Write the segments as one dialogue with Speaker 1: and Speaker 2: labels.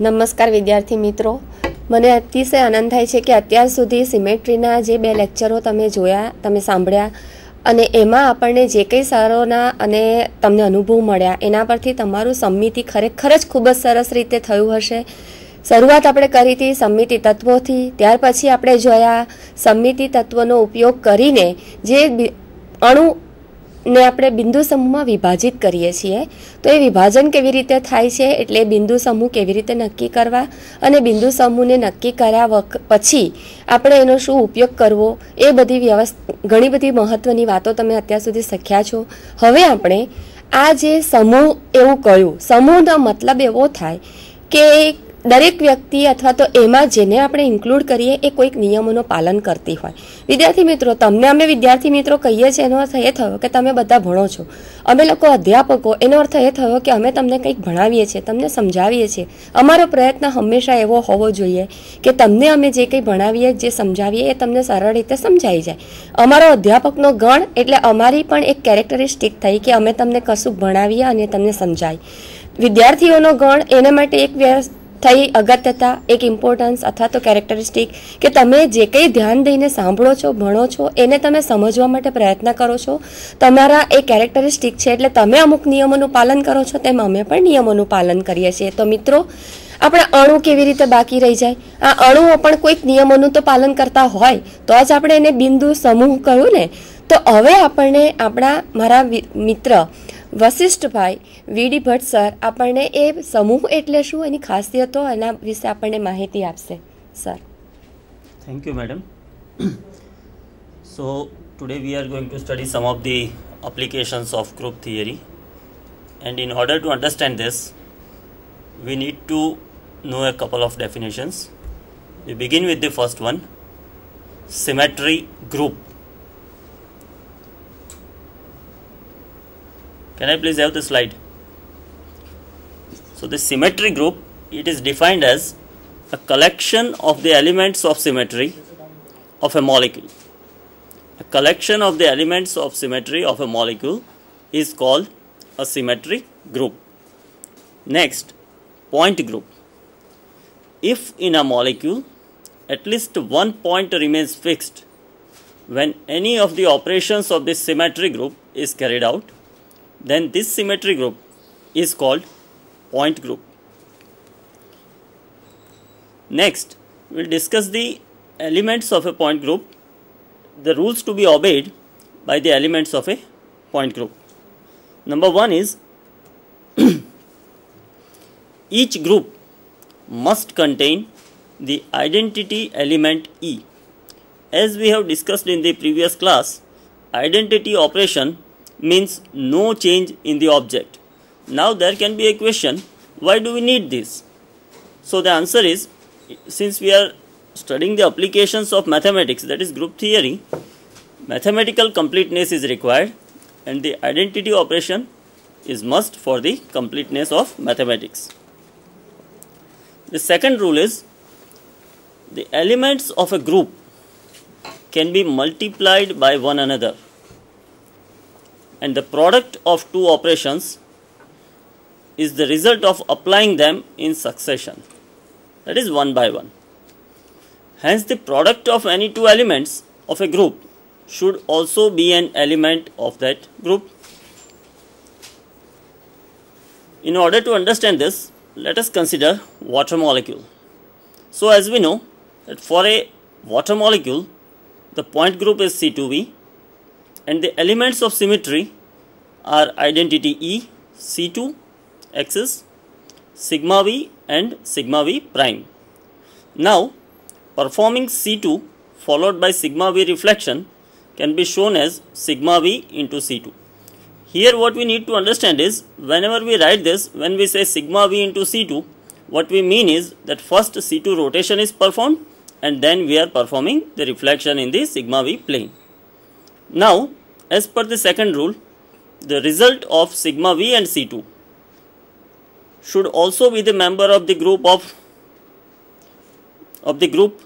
Speaker 1: નમસ્કાર વિદ્યાર્થી મિત્રો મને અતિશય આનંદ થાય છે કે અત્યાર સુધી સિમેટ્રીના જે બે લેક્ચરો તમે જોયા તમે સાંભળ્યા અને એમાં આપણને જે કંઈ સારોના અને તમને અનુભવ મળ્યા એના પરથી તમારું સમિતિ ખરેખર જ ખૂબ જ સરસ રીતે થયું હશે શરૂઆત આપણે કરી હતી સમિતિ તત્વોથી ત્યાર પછી આપણે જોયા સમિતિ તત્વનો ઉપયોગ કરીને જે અણુ ને આપણે બિંદુ સમૂહમાં વિભાજિત કરીએ છીએ તો એ વિભાજન કેવી રીતે થાય છે એટલે બિંદુ સમૂહ કેવી રીતે નક્કી કરવા અને બિંદુ સમૂહને નક્કી કર્યા પછી આપણે એનો શું ઉપયોગ કરવો એ બધી વ્યવસ્થા ઘણી બધી મહત્ત્વની વાતો તમે અત્યાર સુધી શીખ્યા છો હવે આપણે આ જે સમૂહ એવું કહ્યું સમૂહનો મતલબ એવો થાય કે દરેક વ્યક્તિ અથવા તો એમાં જેને આપણે ઇન્ક્લુડ કરીએ એ કોઈક નિયમોનું પાલન કરતી હોય વિદ્યાર્થી મિત્રો તમને અમે વિદ્યાર્થી મિત્રો કહીએ છીએ એનો અર્થ એ થયો કે તમે બધા ભણો છો અમે લોકો અધ્યાપકો એનો અર્થ એ થયો કે અમે તમને કંઈક ભણાવીએ છીએ તમને સમજાવીએ છીએ અમારો પ્રયત્ન હંમેશા એવો હોવો જોઈએ કે તમને અમે જે કંઈ ભણાવીએ જે સમજાવીએ એ તમને સરળ રીતે સમજાઈ જાય અમારો અધ્યાપકનો ગણ એટલે અમારી પણ એક કેરેક્ટરિસ્ટિક થઈ કે અમે તમને કશું ભણાવીએ અને તમને સમજાય વિદ્યાર્થીઓનો ગણ એને માટે એક થઈ અગત્યતા એક ઇમ્પોર્ટન્સ અથવા તો કેરેક્ટરિસ્ટિક કે તમે જે કંઈ ધ્યાન દઈને સાંભળો છો ભણો છો એને તમે સમજવા માટે પ્રયત્ન કરો છો તમારા એ કેરેક્ટરિસ્ટિક છે એટલે તમે અમુક નિયમોનું પાલન કરો છો તેમ અમે પણ નિયમોનું પાલન કરીએ છીએ તો મિત્રો આપણે અણુ કેવી રીતે બાકી રહી જાય આ અણુઓ પણ કોઈક નિયમોનું તો પાલન કરતા હોય તો જ આપણે એને બિંદુ સમૂહ કહ્યું ને તો હવે આપણને આપણા મારા મિત્ર વશિષ્ઠભાઈ વીડી ભટ્ટ સર આપણને એ સમૂહ એટલે શું એની ખાસિયતો એના વિશે આપણને માહિતી આપશે sir
Speaker 2: thank you madam so today we are going to study some of the applications of group theory and in order to understand this we need to know a couple of definitions we begin with the first one symmetry group can I please have the slide so the symmetry group it is defined as a collection of the elements of symmetry of a molecule a collection of the elements of symmetry of a molecule is called a symmetry group next point group if in a molecule at least one point remains fixed when any of the operations of this symmetry group is carried out then this symmetry group is called point group. Next, we will discuss the elements of a point group, the rules to be obeyed by the elements of a point group. Number one is each group must contain the identity element E. As we have discussed in the previous class, identity operation means no change in the object. Now there can be a question, why do we need this? So the answer is, since we are studying the applications of mathematics, that is group theory, mathematical completeness is required and the identity operation is must for the completeness of mathematics. The second rule is, the elements of a group can be multiplied by one another and the product of two operations is the result of applying them in succession that is one by one. Hence the product of any two elements of a group should also be an element of that group. In order to understand this, let us consider water molecule. So as we know that for a water molecule, the point group is C2V and the elements of symmetry are identity E, C2 axis, sigma V and sigma V prime. Now performing C2 followed by sigma V reflection can be shown as sigma V into C2. Here what we need to understand is whenever we write this when we say sigma V into C2 what we mean is that first C2 rotation is performed and then we are performing the reflection in the sigma V plane. Now, as per the second rule, the result of sigma v and C2 should also be the member of the group of of the group.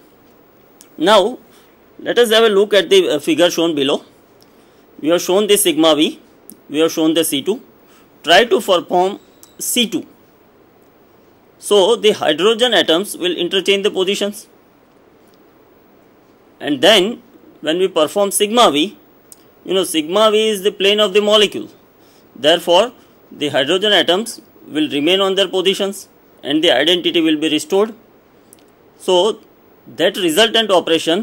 Speaker 2: Now, let us have a look at the uh, figure shown below. We have shown the sigma v, we have shown the C2. Try to perform C2. So, the hydrogen atoms will interchange the positions. And then, when we perform sigma v, you know sigma v is the plane of the molecule therefore the hydrogen atoms will remain on their positions and the identity will be restored so that resultant operation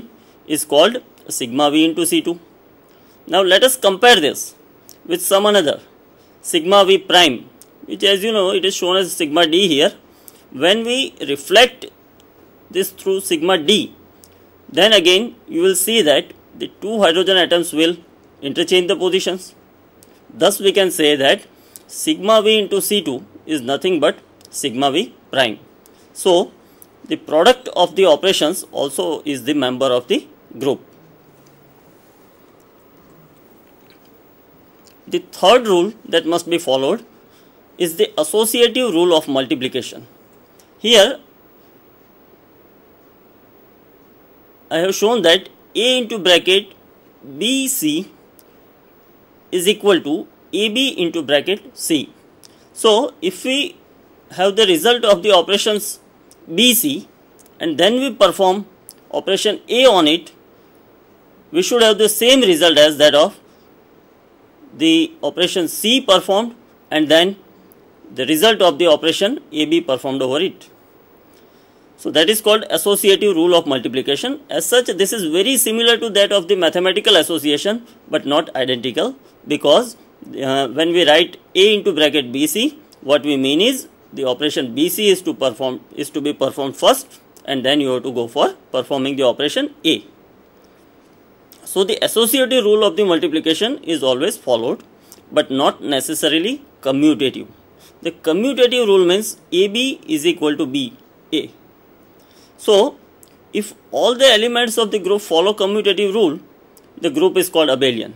Speaker 2: is called sigma v into c2 now let us compare this with some another sigma v prime which as you know it is shown as sigma d here when we reflect this through sigma d then again you will see that the two hydrogen atoms will interchange the positions. Thus we can say that sigma v into C2 is nothing but sigma v prime. So the product of the operations also is the member of the group. The third rule that must be followed is the associative rule of multiplication. Here I have shown that A into bracket BC is equal to a b into bracket C. So, if we have the result of the operations BC and then we perform operation A on it, we should have the same result as that of the operation C performed and then the result of the operation AB performed over it. So that is called associative rule of multiplication. As such, this is very similar to that of the mathematical association, but not identical because uh, when we write A into bracket BC, what we mean is the operation BC is to perform is to be performed first and then you have to go for performing the operation A. So the associative rule of the multiplication is always followed but not necessarily commutative. The commutative rule means AB is equal to BA so, if all the elements of the group follow commutative rule, the group is called abelian.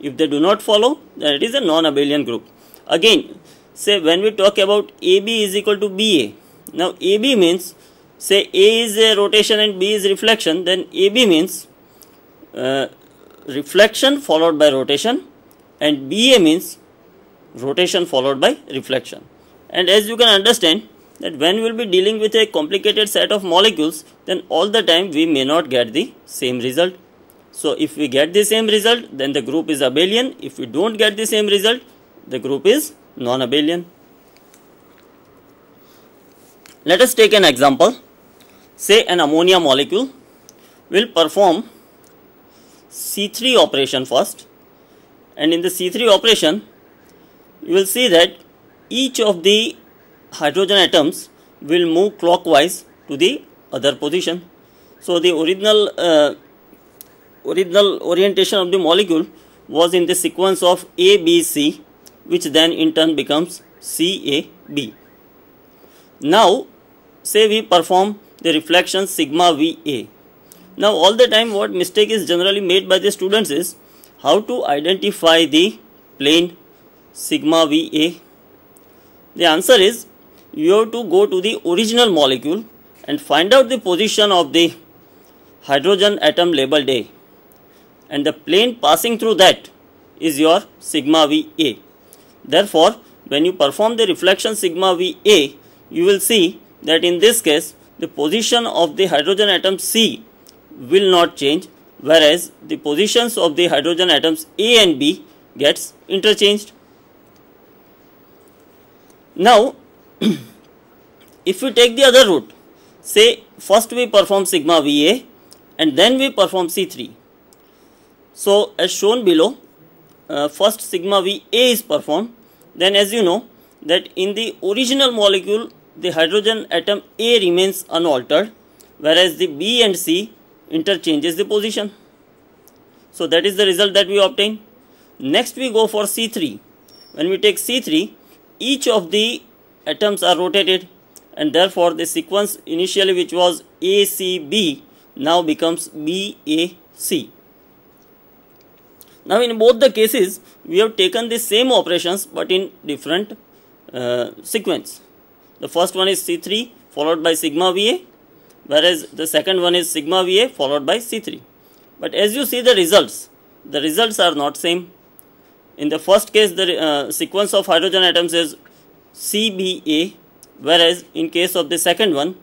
Speaker 2: If they do not follow, then it is a non-abelian group. Again, say when we talk about AB is equal to BA. Now, AB means say A is a rotation and B is reflection, then AB means uh, reflection followed by rotation and BA means rotation followed by reflection. And as you can understand, that when we will be dealing with a complicated set of molecules, then all the time we may not get the same result. So if we get the same result, then the group is abelian. If we don't get the same result, the group is non-abelian. Let us take an example. Say an ammonia molecule will perform C3 operation first and in the C3 operation you will see that each of the hydrogen atoms will move clockwise to the other position. So the original uh, original orientation of the molecule was in the sequence of ABC which then in turn becomes CAB. Now say we perform the reflection sigma VA. Now all the time what mistake is generally made by the students is how to identify the plane sigma VA. The answer is you have to go to the original molecule and find out the position of the hydrogen atom labeled A and the plane passing through that is your sigma VA. Therefore, when you perform the reflection sigma VA, you will see that in this case the position of the hydrogen atom C will not change whereas the positions of the hydrogen atoms A and B gets interchanged. Now if we take the other route, say first we perform sigma VA and then we perform C3. So as shown below, uh, first sigma VA is performed, then as you know that in the original molecule the hydrogen atom A remains unaltered whereas the B and C interchanges the position. So that is the result that we obtain. Next we go for C3. When we take C3, each of the atoms are rotated and therefore the sequence initially which was ACB now becomes BAC. Now in both the cases we have taken the same operations but in different uh, sequence. The first one is C3 followed by sigma VA whereas the second one is sigma VA followed by C3. But as you see the results, the results are not same. In the first case the uh, sequence of hydrogen atoms is CBA whereas in case of the second one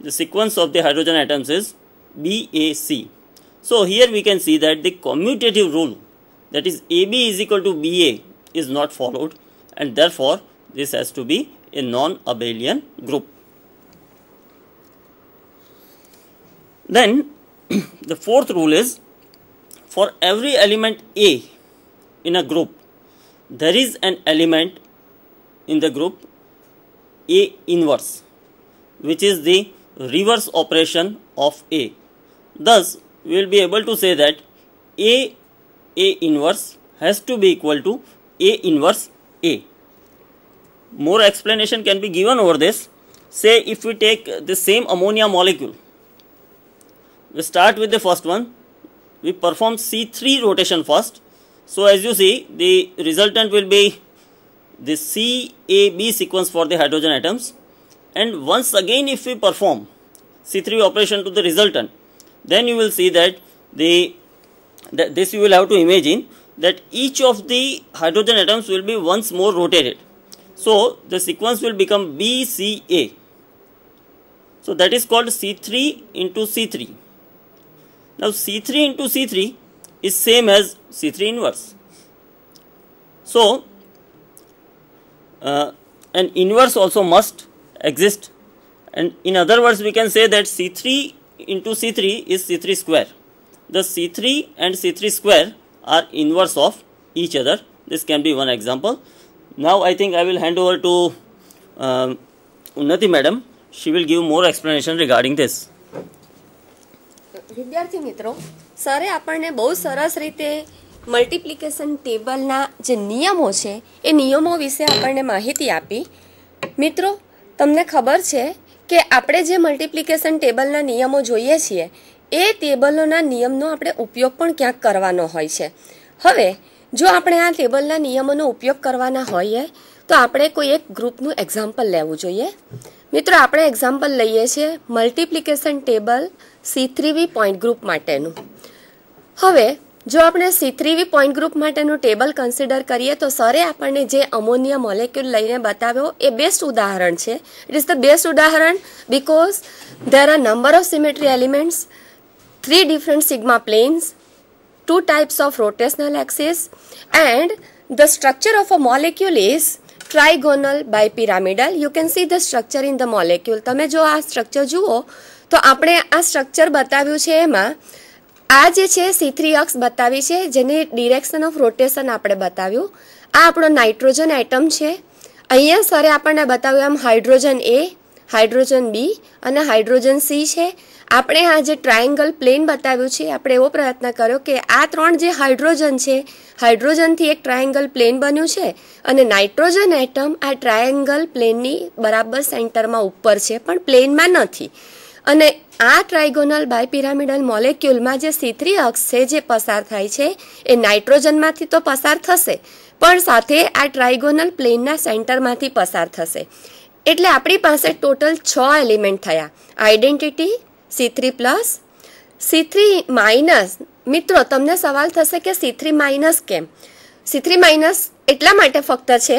Speaker 2: the sequence of the hydrogen atoms is BAC. So here we can see that the commutative rule that is AB is equal to BA is not followed and therefore this has to be a non-abelian group. Then the fourth rule is for every element A in a group there is an element in the group A inverse which is the reverse operation of A. Thus we will be able to say that A A inverse has to be equal to A inverse A. More explanation can be given over this. Say if we take the same ammonia molecule, we start with the first one, we perform C3 rotation first. So as you see the resultant will be the CAB sequence for the hydrogen atoms and once again if we perform C3 operation to the resultant then you will see that the that this you will have to imagine that each of the hydrogen atoms will be once more rotated so the sequence will become BCA so that is called C3 into C3 now C3 into C3 is same as C3 inverse so uh, an inverse also must exist and in other words we can say that C3 into C3 is C3 square. The C3 and C3 square are inverse of each other. This can be one example. Now I think I will hand over to um, Unnati madam. She will give more explanation regarding this.
Speaker 1: વિદ્યાર્થી મિત્રો સરે આપણને બહુ સરસ રીતે multiplication ટેબલના જે નિયમો છે એ નિયમો વિશે આપણને માહિતી આપી મિત્રો તમને ખબર છે કે આપણે જે મલ્ટિપ્લિકેશન ટેબલના નિયમો જોઈએ છીએ એ ટેબલોના નિયમનો આપણે ઉપયોગ પણ ક્યાંક કરવાનો હોય છે હવે જો આપણે આ ટેબલના નિયમોનો ઉપયોગ કરવાના હોઈએ તો આપણે કોઈ એક ગ્રુપનું એક્ઝામ્પલ લેવું જોઈએ મિત્રો આપણે એક્ઝામ્પલ લઈએ છીએ multiplication table C three V point group માટેનું હવે જો આપણે સી સીથ્રીવી પોઈન્ટ ગ્રુપ માટેનું ટેબલ કન્સિડર કરીએ તો સરે આપણને જે અમોનિયા મોલેક્યુલ લઈને બતાવ્યો એ બેસ્ટ ઉદાહરણ છે ઇટ ઇઝ ધ બેસ્ટ ઉદાહરણ because there are number of symmetry elements three different sigma planes two types of rotational axis and the structure of a molecule is trigonal bipyramidal you can see the structure in the molecule તમે જો આ structure જુઓ તો આપણે આ structure બતાવ્યું છે એમાં આ જે છે સી થ્રી અક્ષ બતાવી છે જેની ડિરેક્શન ઓફ રોટેશન આપણે બતાવ્યું આ આપણો નાઇટ્રોજન આઇટમ છે અહીંયા સરે આપણને બતાવ્યું આમ હાઇડ્રોજન એ હાઇડ્રોજન બી અને હાઇડ્રોજન સી છે આપણે આ જે ટ્રાયેંગલ પ્લેન બતાવ્યું છે આપણે એવો પ્રયત્ન કર્યો કે આ ત્રણ જે હાઇડ્રોજન છે હાઇડ્રોજનથી એક ટ્રાયેંગલ પ્લેન બન્યું છે અને નાઇટ્રોજન આઇટમ આ ટ્રાયેંગલ પ્લેનની બરાબર સેન્ટરમાં ઉપર છે પણ પ્લેનમાં નથી અને આ ટ્રાઇગોનલ બાયપિરામિડલ મોલેક્યુલમાં જે સી અક્ષ છે જે પસાર થાય છે એ નાઇટ્રોજનમાંથી તો પસાર થશે પણ સાથે આ ટ્રાઇગોનલ પ્લેનના સેન્ટરમાંથી પસાર થશે એટલે આપણી પાસે ટોટલ છ એલિમેન્ટ થયા identity C three plus C three minus મિત્રો તમને સવાલ થશે કે સી થ્રી માઇનસ કેમ સી થ્રી માઇનસ એટલા માટે ફક્ત છે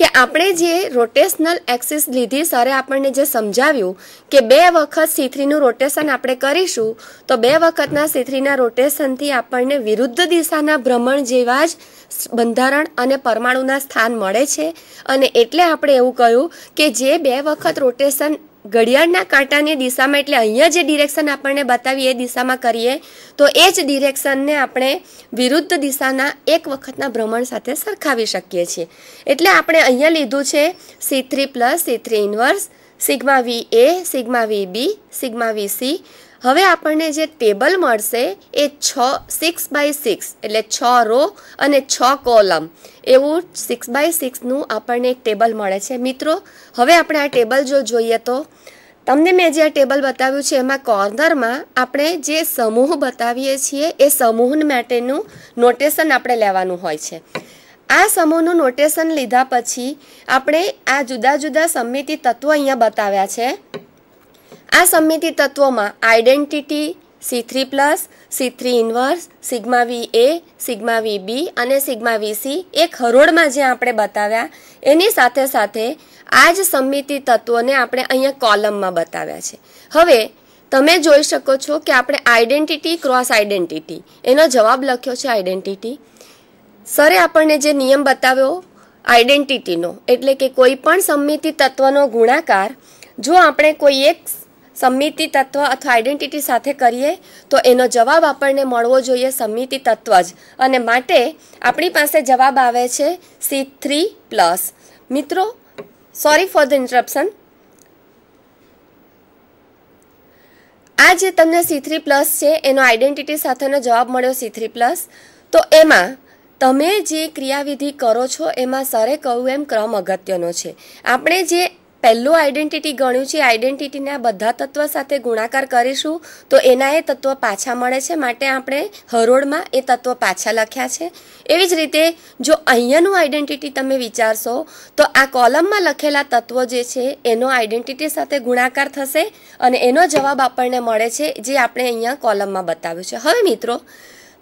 Speaker 1: કે આપણે જે રોટેશનલ એક્સિસ લીધી સરે આપણને જે સમજાવ્યું કે બે વખત સી રોટેશન આપણે કરીશું તો બે વખતના સી રોટેશનથી આપણને વિરુદ્ધ દિશાના ભ્રમણ જેવા જ બંધારણ અને પરમાણુના સ્થાન મળે છે અને એટલે આપણે એવું કહ્યું કે જે બે વખત રોટેશન ઘડિયાળના કાંટાની દિશામાં એટલે અહીંયા જે ડિરેક્શન આપણને બતાવીએ એ દિશામાં કરીએ તો એ જ ડિરેક્શનને આપણે વિરુદ્ધ દિશાના એક વખતના ભ્રમણ સાથે સરખાવી શકીએ છીએ એટલે આપણે અહીંયા લીધું છે C three plus C three inverse sigma V A sigma V B sigma V C હવે આપણને જે ટેબલ મળશે એ છ સિક્સ બાય સિક્સ એટલે છ રો અને છ કોલમ એવું સિક્સ બાય સિક્સનું આપણને એક ટેબલ મળે છે મિત્રો હવે આપણે આ ટેબલ જો જોઈએ તો તમને મેં જે આ ટેબલ બતાવ્યું છે એમાં કોર્નરમાં આપણે જે સમૂહ બતાવીએ છીએ એ સમૂહ માટેનું નોટેશન આપણે લેવાનું હોય છે આ સમૂહનું નોટેશન લીધા પછી આપણે આ જુદા જુદા સમિતિ તત્વો અહીંયા બતાવ્યા છે આ સમિતિ તત્વોમાં identity C three plus C three inverse sigma V A sigma V B અને સિગ્મા વી સી એ ખરોળમાં જે આપણે બતાવ્યા એની સાથે સાથે આ જ સમિતિ તત્વોને આપણે અહીંયા કોલમમાં બતાવ્યા છે હવે તમે જોઈ શકો છો કે આપણે આઈડેન્ટિટી ક્રોસ આઈડેન્ટિટી એનો જવાબ લખ્યો છે આઈડેન્ટિટી સરે આપણને જે નિયમ બતાવ્યો આઈડેન્ટિટીનો એટલે કે કોઈ પણ સમિતિ તત્વનો ગુણાકાર જો આપણે કોઈ એક સમિતિ તત્વ અથવા આઈડેન્ટિટી સાથે કરીએ તો એનો જવાબ આપણને મળવો જોઈએ સમિતિ તત્વ જ અને માટે આપણી પાસે જવાબ આવે છે સી થ્રી પ્લસ મિત્રો સોરી ફોર ધ ઇન્ટરપ્શન આ જે તમને સી થ્રી પ્લસ છે એનો આઈડેન્ટિટી સાથેનો જવાબ મળ્યો સી થ્રી પ્લસ તો એમાં તમે જે ક્રિયાવિધિ કરો છો એમાં સરે કહ્યું એમ ક્રમ અગત્યનો છે આપણે જે પહેલું આઈડેન્ટિટી ગણ્યું છે આઈડેન્ટિટીના બધા તત્વ સાથે ગુણાકાર કરીશું તો એના એ તત્વ પાછા મળે છે માટે આપણે હરોળમાં એ તત્વ પાછા લખ્યા છે એવી જ રીતે જો અહીંયાનું આઈડેન્ટિટી તમે વિચારશો તો આ કોલમમાં લખેલા તત્વો જે છે એનો આઈડેન્ટિટી સાથે ગુણાકાર થશે અને એનો જવાબ આપણને મળે છે જે આપણે અહીંયા કોલમમાં બતાવ્યું છે હવે મિત્રો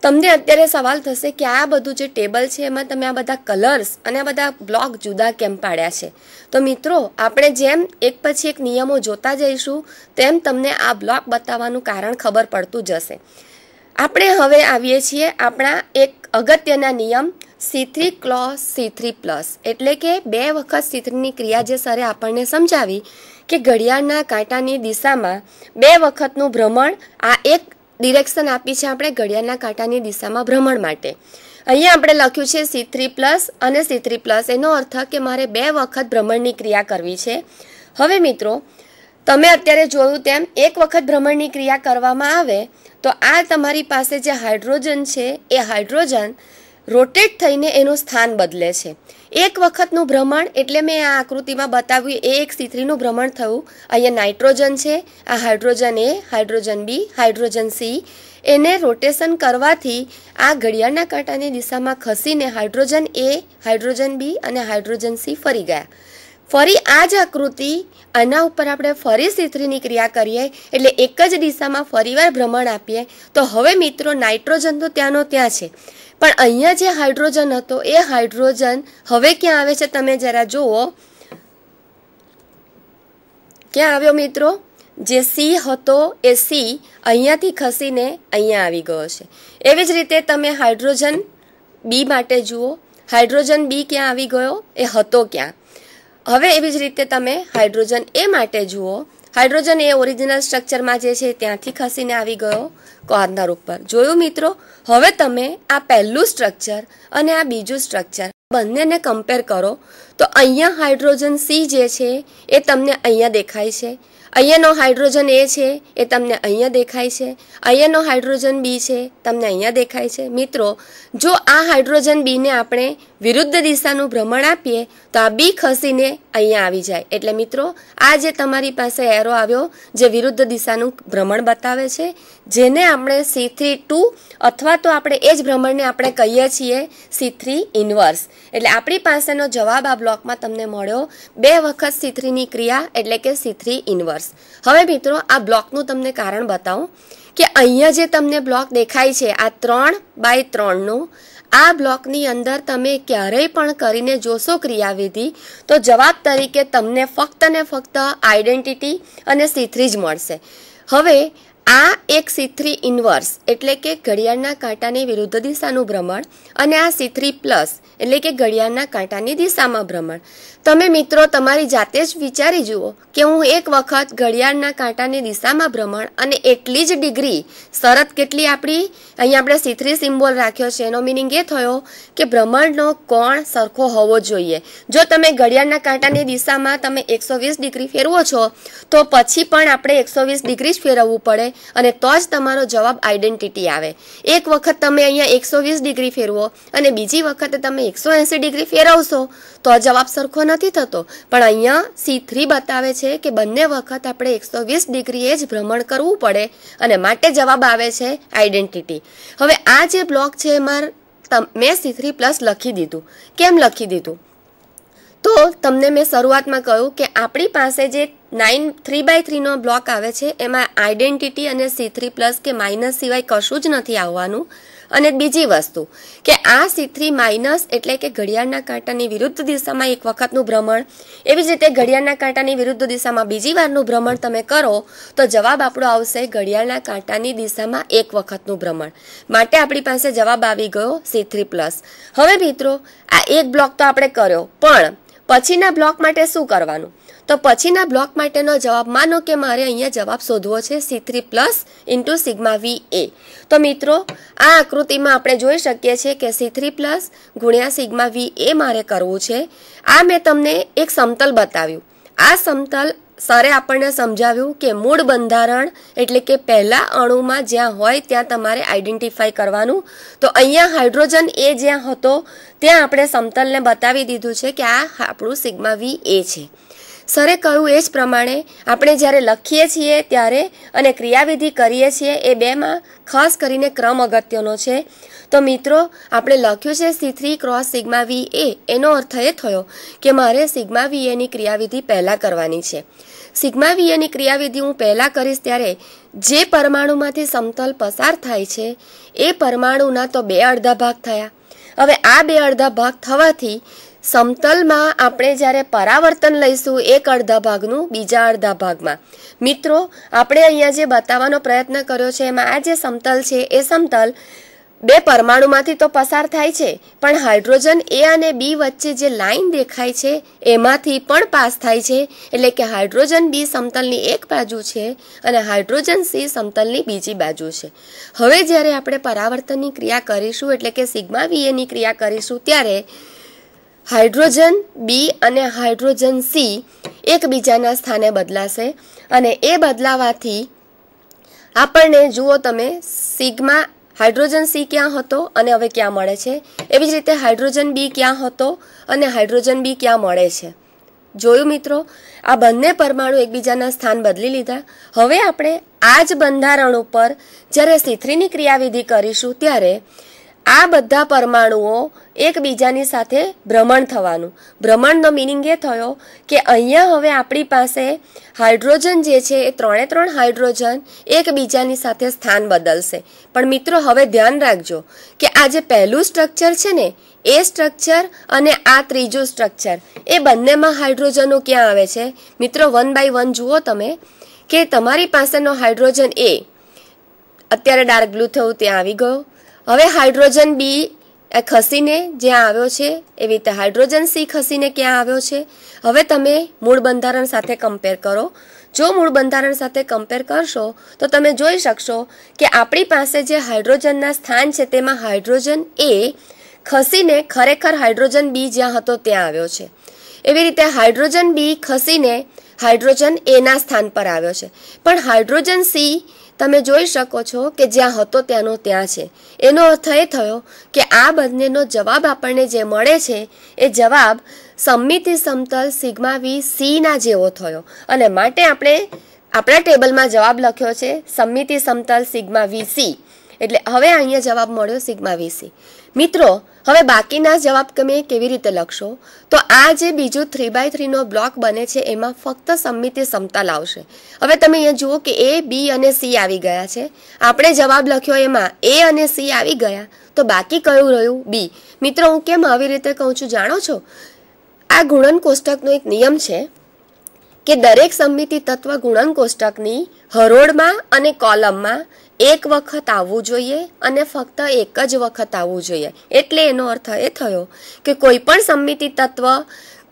Speaker 1: તમને અત્યારે સવાલ થશે કે આ બધું જે ટેબલ છે એમાં તમે આ બધા કલર્સ અને આ બધા બ્લોક જુદા કેમ પાડ્યા છે તો મિત્રો આપણે જેમ એક પછી એક નિયમો જોતા જઈશું તેમ તમને આ બ્લોક બતાવવાનું કારણ ખબર પડતું જશે આપણે હવે આવીએ છીએ આપણા એક અગત્યના નિયમ C three cross C three plus એટલે કે બે વખત સી થ્રીની ક્રિયા જે સરે આપણને સમજાવી કે ઘડિયાળના કાંટાની દિશામાં બે વખતનું ભ્રમણ આ એક ડિરેક્શન આપી છે આપણે ઘડિયાળના કાંટાની દિશામાં ભ્રમણ માટે અહીંયા આપણે લખ્યું છે સી થ્રી પ્લસ અને સી થ્રી પ્લસ એનો અર્થ કે મારે બે વખત ભ્રમણની ક્રિયા કરવી છે હવે મિત્રો તમે અત્યારે જોયું તેમ એક વખત ભ્રમણની ક્રિયા કરવામાં આવે તો આ તમારી પાસે જે હાઇડ્રોજન છે એ હાઇડ્રોજન રોટેટ થઈને એનું સ્થાન બદલે છે એક વખતનું ભ્રમણ એટલે મેં આ આકૃતિમાં બતાવ્યું એ એક સીથરીનું ભ્રમણ થયું અહીંયા નાઇટ્રોજન છે આ hydrogen A hydrogen B hydrogen C એને રોટેશન કરવાથી આ ઘડિયાળના કાંટાની દિશામાં ખસીને હાઇડ્રોજન એ હાઇડ્રોજન બી અને હાઇડ્રોજન સી ફરી ગયા ફરી આ જ આકૃતિ આના ઉપર આપણે ફરી સીથરીની ક્રિયા કરીએ એટલે એક જ દિશામાં ફરીવાર ભ્રમણ આપીએ તો હવે મિત્રો નાઇટ્રોજન તો ત્યાંનો ત્યાં છે પણ અહીંયા જે હાઇડ્રોજન હતો એ હાઇડ્રોજન હવે ક્યાં આવે છે તમે જરા જુઓ ક્યાં આવ્યો મિત્રો જે સી હતો એ સી અહીંયાથી ખસીને અહીંયા આવી ગયો છે એવી જ રીતે તમે હાઇડ્રોજન બી માટે જુઓ હાઇડ્રોજન બી ક્યાં આવી ગયો એ હતો ક્યાં હવે એવી જ રીતે તમે હાઇડ્રોજન એ માટે જુઓ હાઇડ્રોજન એ ઓરિજિનલ સ્ટ્રક્ચરમાં જે છે ત્યાંથી ખસીને આવી ગયો કોર્નર ઉપર જોયું મિત્રો હવે તમે આ પહેલું સ્ટ્રક્ચર અને આ બીજું સ્ટ્રક્ચર બંનેને કમ્પેર કરો તો અહીંયા હાઇડ્રોજન સી જે છે એ તમને અહીંયા દેખાય છે અહીંયાનો હાઇડ્રોજન એ છે એ તમને અહીંયા દેખાય છે અહીંયાનો હાઇડ્રોજન બી છે તમને અહીંયા દેખાય છે મિત્રો જો આ હાઇડ્રોજન બીને આપણે વિરુદ્ધ દિશાનું ભ્રમણ આપીએ તો આ બી ખસીને અહીંયા આવી જાય એટલે મિત્રો આ જે તમારી પાસે એરો આવ્યો જે વિરુદ્ધ દિશાનું ભ્રમણ બતાવે છે જેને આપણે સી થ્રી ટુ અથવા તો આપણે એ જ ભ્રમણને આપણે કહીએ છીએ સી થ્રી ઇન્વર્સ એટલે આપણી પાસેનો જવાબ આ બ્લોકમાં તમને મળ્યો બે વખત સી થ્રીની ક્રિયા એટલે કે સી થ્રી ઇન્વર્સ હવે મિત્રો આ બ્લોકનું તમને કારણ બતાવું કે અહીંયા જે તમને બ્લોક દેખાય છે આ ત્રણ બાય ત્રણનું આ બ્લોકની અંદર તમે ક્યારેય પણ કરીને જોશો ક્રિયાવિધિ તો જવાબ તરીકે તમને ફક્ત ને ફક્ત આઈડેન્ટિટી અને સી થ્રી જ મળશે હવે આ એક સી થ્રી ઇન્વર્સ એટલે કે ઘડિયાળના કાંટાની વિરુદ્ધ દિશાનું ભ્રમણ અને આ સી પ્લસ એટલે કે ઘડિયાળના કાંટાની દિશામાં ભ્રમણ તમે મિત્રો તમારી જાતે જ વિચારી જુઓ કે હું એક વખત ઘડિયાળના કાંટાની દિશામાં ભ્રમણ અને એટલી જ ડિગ્રી શરત કેટલી આપણી અહીં આપણે સી સિમ્બોલ રાખ્યો છે એનો મિનિંગ એ થયો કે ભ્રમણનો કોણ સરખો હોવો જોઈએ જો તમે ઘડિયાળના કાંટાની દિશામાં તમે એકસો વીસ ડિગ્રી ફેરવો છો તો પછી પણ આપણે એકસો વીસ ડિગ્રી જ ફેરવવું પડે અને તો જ તમારો જવાબ આઈડેન્ટિટી આવે એક વખત તમે અહીંયા એકસો વીસ ડિગ્રી ફેરવો અને બીજી વખતે તમે એકસો એંસી ડિગ્રી ફેરવશો તો જવાબ સરખો નથી થતો પણ અહીંયા સી થ્રી બતાવે છે કે બંને વખત આપણે એકસો વીસ ડિગ્રી એ જ ભ્રમણ કરવું પડે અને માટે જવાબ આવે છે આઈડેન્ટિટી હવે આ જે બ્લોક છે એમાં મેં સી થ્રી પ્લસ લખી દીધું કેમ લખી દીધું તો તમને મેં શરૂઆતમાં કહ્યું કે આપણી પાસે જે નાઇન થ્રી બાય થ્રીનો બ્લોક આવે છે એમાં આઇડેન્ટિટી અને સી થ્રી પ્લસ કે માઇનસ સિવાય કશું જ નથી આવવાનું અને બીજી વસ્તુ કે આ સી થ્રી માઇનસ એટલે કે ઘડિયાળના કાંટાની વિરુદ્ધ દિશામાં એક વખતનું ભ્રમણ એવી જ રીતે ઘડિયાળના કાંટાની વિરુદ્ધ દિશામાં બીજી વારનું ભ્રમણ તમે કરો તો જવાબ આપણો આવશે ઘડિયાળના કાંટાની દિશામાં એક વખતનું ભ્રમણ માટે આપણી પાસે જવાબ આવી ગયો સી થ્રી પ્લસ હવે મિત્રો આ એક બ્લોક તો આપણે કર્યો પણ પછીના બ્લોક માટે શું કરવાનું તો પછીના બ્લોક માટેનો જવાબ માનો કે મારે અહીંયા જવાબ શોધવો છે C three plus into sigma V A તો મિત્રો આ આકૃતિમાં આપણે જોઈ શકીએ છીએ કે સી થ્રી પ્લસ ગુણ્યા સિગ્મા વી એ મારે કરવું છે આ મેં તમને એક સમતલ બતાવ્યું આ સમતલ સરે આપણને સમજાવ્યું કે મૂળ બંધારણ એટલે કે પહેલાં અણુમાં જ્યાં હોય ત્યાં તમારે આઈડેન્ટિફાઈ કરવાનું તો અહીંયા હાઇડ્રોજન એ જ્યાં હતો ત્યાં આપણે સમતલને બતાવી દીધું છે કે આ આપણું સિગ્મા વી એ છે સરે કહ્યું એ જ પ્રમાણે આપણે જ્યારે લખીએ છીએ ત્યારે અને ક્રિયાવિધિ કરીએ છીએ એ બેમાં ખાસ કરીને ક્રમ અગત્યનો છે તો મિત્રો આપણે લખ્યું છે C three cross sigma V A એનો અર્થ એ થયો કે મારે સિગ્મા વી એની ક્રિયાવિધિ પહેલાં કરવાની છે સિગ્મા વી એની ક્રિયાવિધિ હું પહેલાં કરીશ ત્યારે જે પરમાણુમાંથી સમતલ પસાર થાય છે એ પરમાણુના તો બે અડધા ભાગ થયા હવે આ બે અડધા ભાગ થવાથી સમતલમાં આપણે જ્યારે પરાવર્તન લઈશું એક અડધા ભાગનું બીજા અડધા ભાગમાં મિત્રો આપણે અહીંયા જે બતાવવાનો પ્રયત્ન કર્યો છે એમાં આ જે સમતલ છે એ સમતલ બે પરમાણુમાંથી તો પસાર થાય છે પણ હાઇડ્રોજન એ અને બી વચ્ચે જે લાઇન દેખાય છે એમાંથી પણ પાસ થાય છે એટલે કે હાઇડ્રોજન બી સમતલની એક બાજુ છે અને હાઇડ્રોજન સી સમતલની બીજી બાજુ છે હવે જ્યારે આપણે પરાવર્તનની ક્રિયા કરીશું એટલે કે સિગ્મા વીએની ક્રિયા કરીશું ત્યારે હાઇડ્રોજન બી અને હાઇડ્રોજન સી એકબીજાના સ્થાને બદલાશે અને એ બદલાવાથી આપણને જુઓ તમે સિગ્મા હાઇડ્રોજન સી ક્યાં હતો અને હવે ક્યાં મળે છે એવી જ રીતે હાઇડ્રોજન બી ક્યાં હતો અને હાઇડ્રોજન બી ક્યાં મળે છે જોયું મિત્રો આ બંને પરમાણુ એકબીજાના સ્થાન બદલી લીધા હવે આપણે આ જ બંધારણ ઉપર જ્યારે સિથરીની ક્રિયાવિધિ કરીશું ત્યારે આ બધા પરમાણુઓ એકબીજાની સાથે ભ્રમણ થવાનું ભ્રમણનો મિનિંગ એ થયો કે અહીંયા હવે આપણી પાસે હાઇડ્રોજન જે છે એ ત્રણે ત્રણ હાઇડ્રોજન એકબીજાની સાથે સ્થાન બદલશે પણ મિત્રો હવે ધ્યાન રાખજો કે આ જે પહેલું સ્ટ્રક્ચર છે ને એ સ્ટ્રક્ચર અને આ ત્રીજું સ્ટ્રક્ચર એ બંનેમાં હાઇડ્રોજનો ક્યાં આવે છે મિત્રો વન બાય વન જુઓ તમે કે તમારી પાસેનો હાઇડ્રોજન એ અત્યારે ડાર્ક બ્લુ થયું ત્યાં આવી ગયો હવે હાઇડ્રોજન બી ખસીને જ્યાં આવ્યો છે એવી રીતે હાઇડ્રોજન સી ખસીને ક્યાં આવ્યો છે હવે તમે મૂળ બંધારણ સાથે કમ્પેર કરો જો મૂળ બંધારણ સાથે કમ્પેર કરશો તો તમે જોઈ શકશો કે આપણી પાસે જે હાઇડ્રોજનના સ્થાન છે તેમાં હાઇડ્રોજન એ ખસીને ખરેખર હાઇડ્રોજન બી જ્યાં હતો ત્યાં આવ્યો છે એવી રીતે હાઇડ્રોજન બી ખસીને હાઇડ્રોજન એના સ્થાન પર આવ્યો છે પણ હાઇડ્રોજન સી તમે જોઈ શકો છો કે જ્યાં હતો ત્યાંનો ત્યાં છે એનો અર્થ એ થયો કે આ બંનેનો જવાબ આપણને જે મળે છે એ જવાબ સમમિતિ સમતલ સિગ્મા વી સીના જેવો થયો અને માટે આપણે આપણા ટેબલમાં જવાબ લખ્યો છે સમમિતિ સમતલ સિગ્મા વી સી એટલે હવે અહીંયા જવાબ મળ્યો સિગ્મા વી સી મિત્રો હવે બાકીના જવાબ તમે કેવી રીતે લખશો તો આ જે બીજું થ્રી બાય થ્રીનો બ્લોક બને છે એમાં ફક્ત સમમિતિ સમતા લાવશે હવે તમે અહીંયા જુઓ કે એ બી અને સી આવી ગયા છે આપણે જવાબ લખ્યો એમાં એ અને સી આવી ગયા તો બાકી કયું રહ્યું બી મિત્રો હું કેમ આવી રીતે કહું છું જાણો છો આ ગુણન કોષ્ટકનો એક નિયમ છે કે દરેક સમિતિ તત્વ ગુણન કોષ્ટકની હરોળમાં અને કોલમમાં એક વખત આવવું જોઈએ અને ફક્ત એક જ વખત આવવું જોઈએ એટલે એનો અર્થ એ થયો કે કોઈ પણ સંમિતિ તત્વ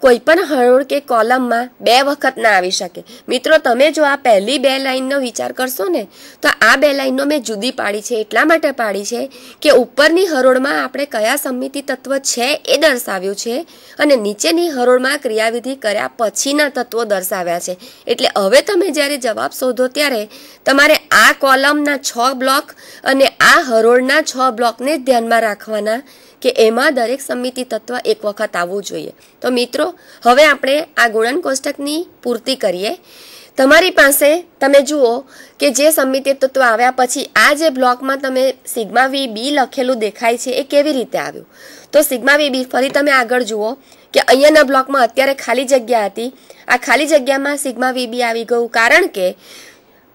Speaker 1: કોઈપણ હરોળ કે કોલમમાં બે વખત ના આવી શકે મિત્રો તમે જો આ પહેલી બે લાઇનનો વિચાર કરશો ને તો આ બે લાઇનનો મેં જુદી પાડી છે એટલા માટે પાડી છે કે ઉપરની હરોળમાં આપણે કયા સમિતિ તત્વ છે એ દર્શાવ્યું છે અને નીચેની હરોળમાં ક્રિયાવિધિ કર્યા પછીના તત્વો દર્શાવ્યા છે એટલે હવે તમે જ્યારે જવાબ શોધો ત્યારે તમારે આ કોલમના છ બ્લોક અને આ હરોળના છ બ્લોકને જ ધ્યાનમાં રાખવાના કે એમાં દરેક સમિતિ તત્વ એક વખત આવવું જોઈએ તો મિત્રો હવે આપણે આ ગુણન કોષ્ટકની પૂર્તિ કરીએ તમારી પાસે તમે જુઓ કે જે સમિતિ તત્વ આવ્યા પછી આ જે બ્લોકમાં તમે સિગ્મા વી બી લખેલું દેખાય છે એ કેવી રીતે આવ્યું તો સિગ્મા વી બી ફરી તમે આગળ જુઓ કે અહીંયાના બ્લોકમાં અત્યારે ખાલી જગ્યા હતી આ ખાલી જગ્યામાં સિગ્મા વી બી આવી ગયું કારણ કે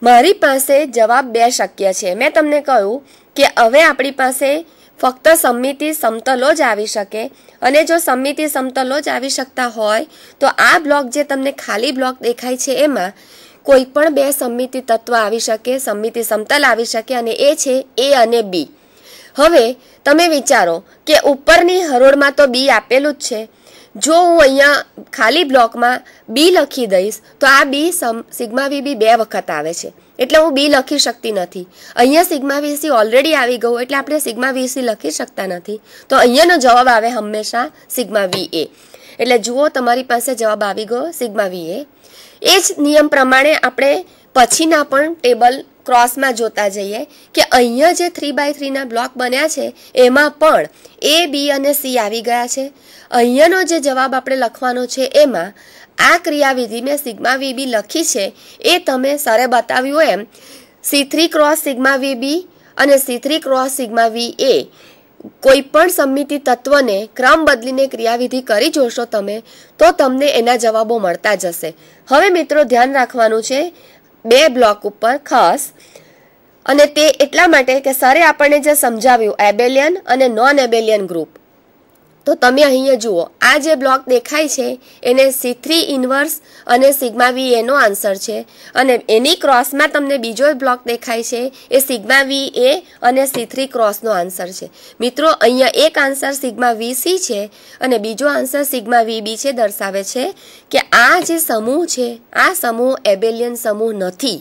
Speaker 1: મારી પાસે જવાબ બે શક્ય છે મેં તમને કહ્યું કે હવે આપણી પાસે ફક્ત સમિતિ સમતલો જ આવી શકે અને જો સમિતિ સમતલો જ આવી શકતા હોય તો આ બ્લોક જે તમને ખાલી બ્લોક દેખાય છે એમાં કોઈ પણ બે સમિતિ તત્વ આવી શકે સમિતિ સમતલ આવી શકે અને એ છે એ અને બી હવે તમે વિચારો કે ઉપરની હરોળમાં તો બી આપેલું જ છે જો હું અહીંયા ખાલી બ્લોકમાં બી લખી દઈશ તો આ બી સમ સિગ્મા વી બી બે વખત આવે છે એટલે હું બી લખી શકતી નથી અહીંયા સિગ્મા વીસી ઓલરેડી આવી ગયું એટલે આપણે સિગ્મા વીસી લખી શકતા નથી તો અહીંયાનો જવાબ આવે હંમેશા સિગ્મા વી એ એટલે જુઓ તમારી પાસે જવાબ આવી ગયો સિગ્મા વી એ એ જ નિયમ પ્રમાણે આપણે પછીના પણ ટેબલ ક્રોસમાં જોતા જઈએ કે અહીંયા જે થ્રી બાય થ્રીના બ્લોક બન્યા છે એમાં પણ એ બી અને સી આવી ગયા છે અહીંયાનો જે જવાબ આપણે લખવાનો છે એમાં આ ક્રિયાવિધિ મેં સિગ્મા વીબી લખી છે એ તમે સરે બતાવ્યું એમ C three cross sigma V B અને C three cross sigma V A કોઈ પણ સંમિતિ તત્વને ક્રમ બદલીને ક્રિયાવિધિ કરી જોશો તમે તો તમને એના જવાબો મળતા જશે હવે મિત્રો ધ્યાન રાખવાનું છે બે બ્લોક ઉપર ખાસ અને તે એટલા માટે કે સરે આપણને જે સમજાવ્યું એબેલિયન અને નોન એબેલિયન ગ્રુપ તો તમે અહીંયા જુઓ આ જે બ્લોક દેખાય છે એને સી થ્રી ઇન્વર્સ અને સિગ્મા વી એનો આન્સર છે અને એની ક્રોસમાં તમને બીજો બ્લોક દેખાય છે એ સિગ્મા વી એ અને સી થ્રી ક્રોસનો આન્સર છે મિત્રો અહીંયા એક આન્સર સિગ્મા વી સી છે અને બીજો આન્સર સિગ્મા વી બી છે દર્શાવે છે કે આ જે સમૂહ છે આ સમૂહ એબેલિયન સમૂહ નથી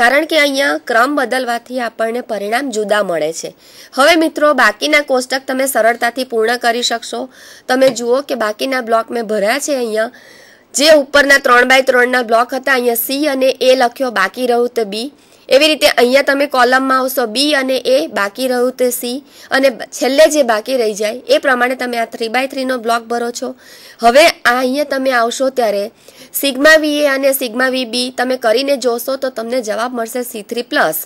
Speaker 1: કારણ કે અહીંયા ક્રમ બદલવાથી આપણને પરિણામ જુદા મળે છે હવે મિત્રો બાકીના કોષ્ટક તમે સરળતાથી પૂર્ણ કરી શકશો તમે જુઓ કે બાકીના બ્લોક મેં ભર્યા છે અહીંયા જે ઉપરના ત્રણ બાય ત્રણના બ્લોક હતા અહીંયા સી અને એ લખ્યો બાકી રહ્યું તો બી એવી રીતે અહીંયા તમે કોલમમાં આવશો બી અને એ બાકી રહ્યું તે સી અને છેલ્લે જે બાકી રહી જાય એ પ્રમાણે તમે આ થ્રી બાય થ્રીનો બ્લોક ભરો છો હવે આ અહીંયા તમે આવશો ત્યારે સિગ્મા વીએ અને સિગ્મા વી બી તમે કરીને જોશો તો તમને જવાબ મળશે સી થ્રી પ્લસ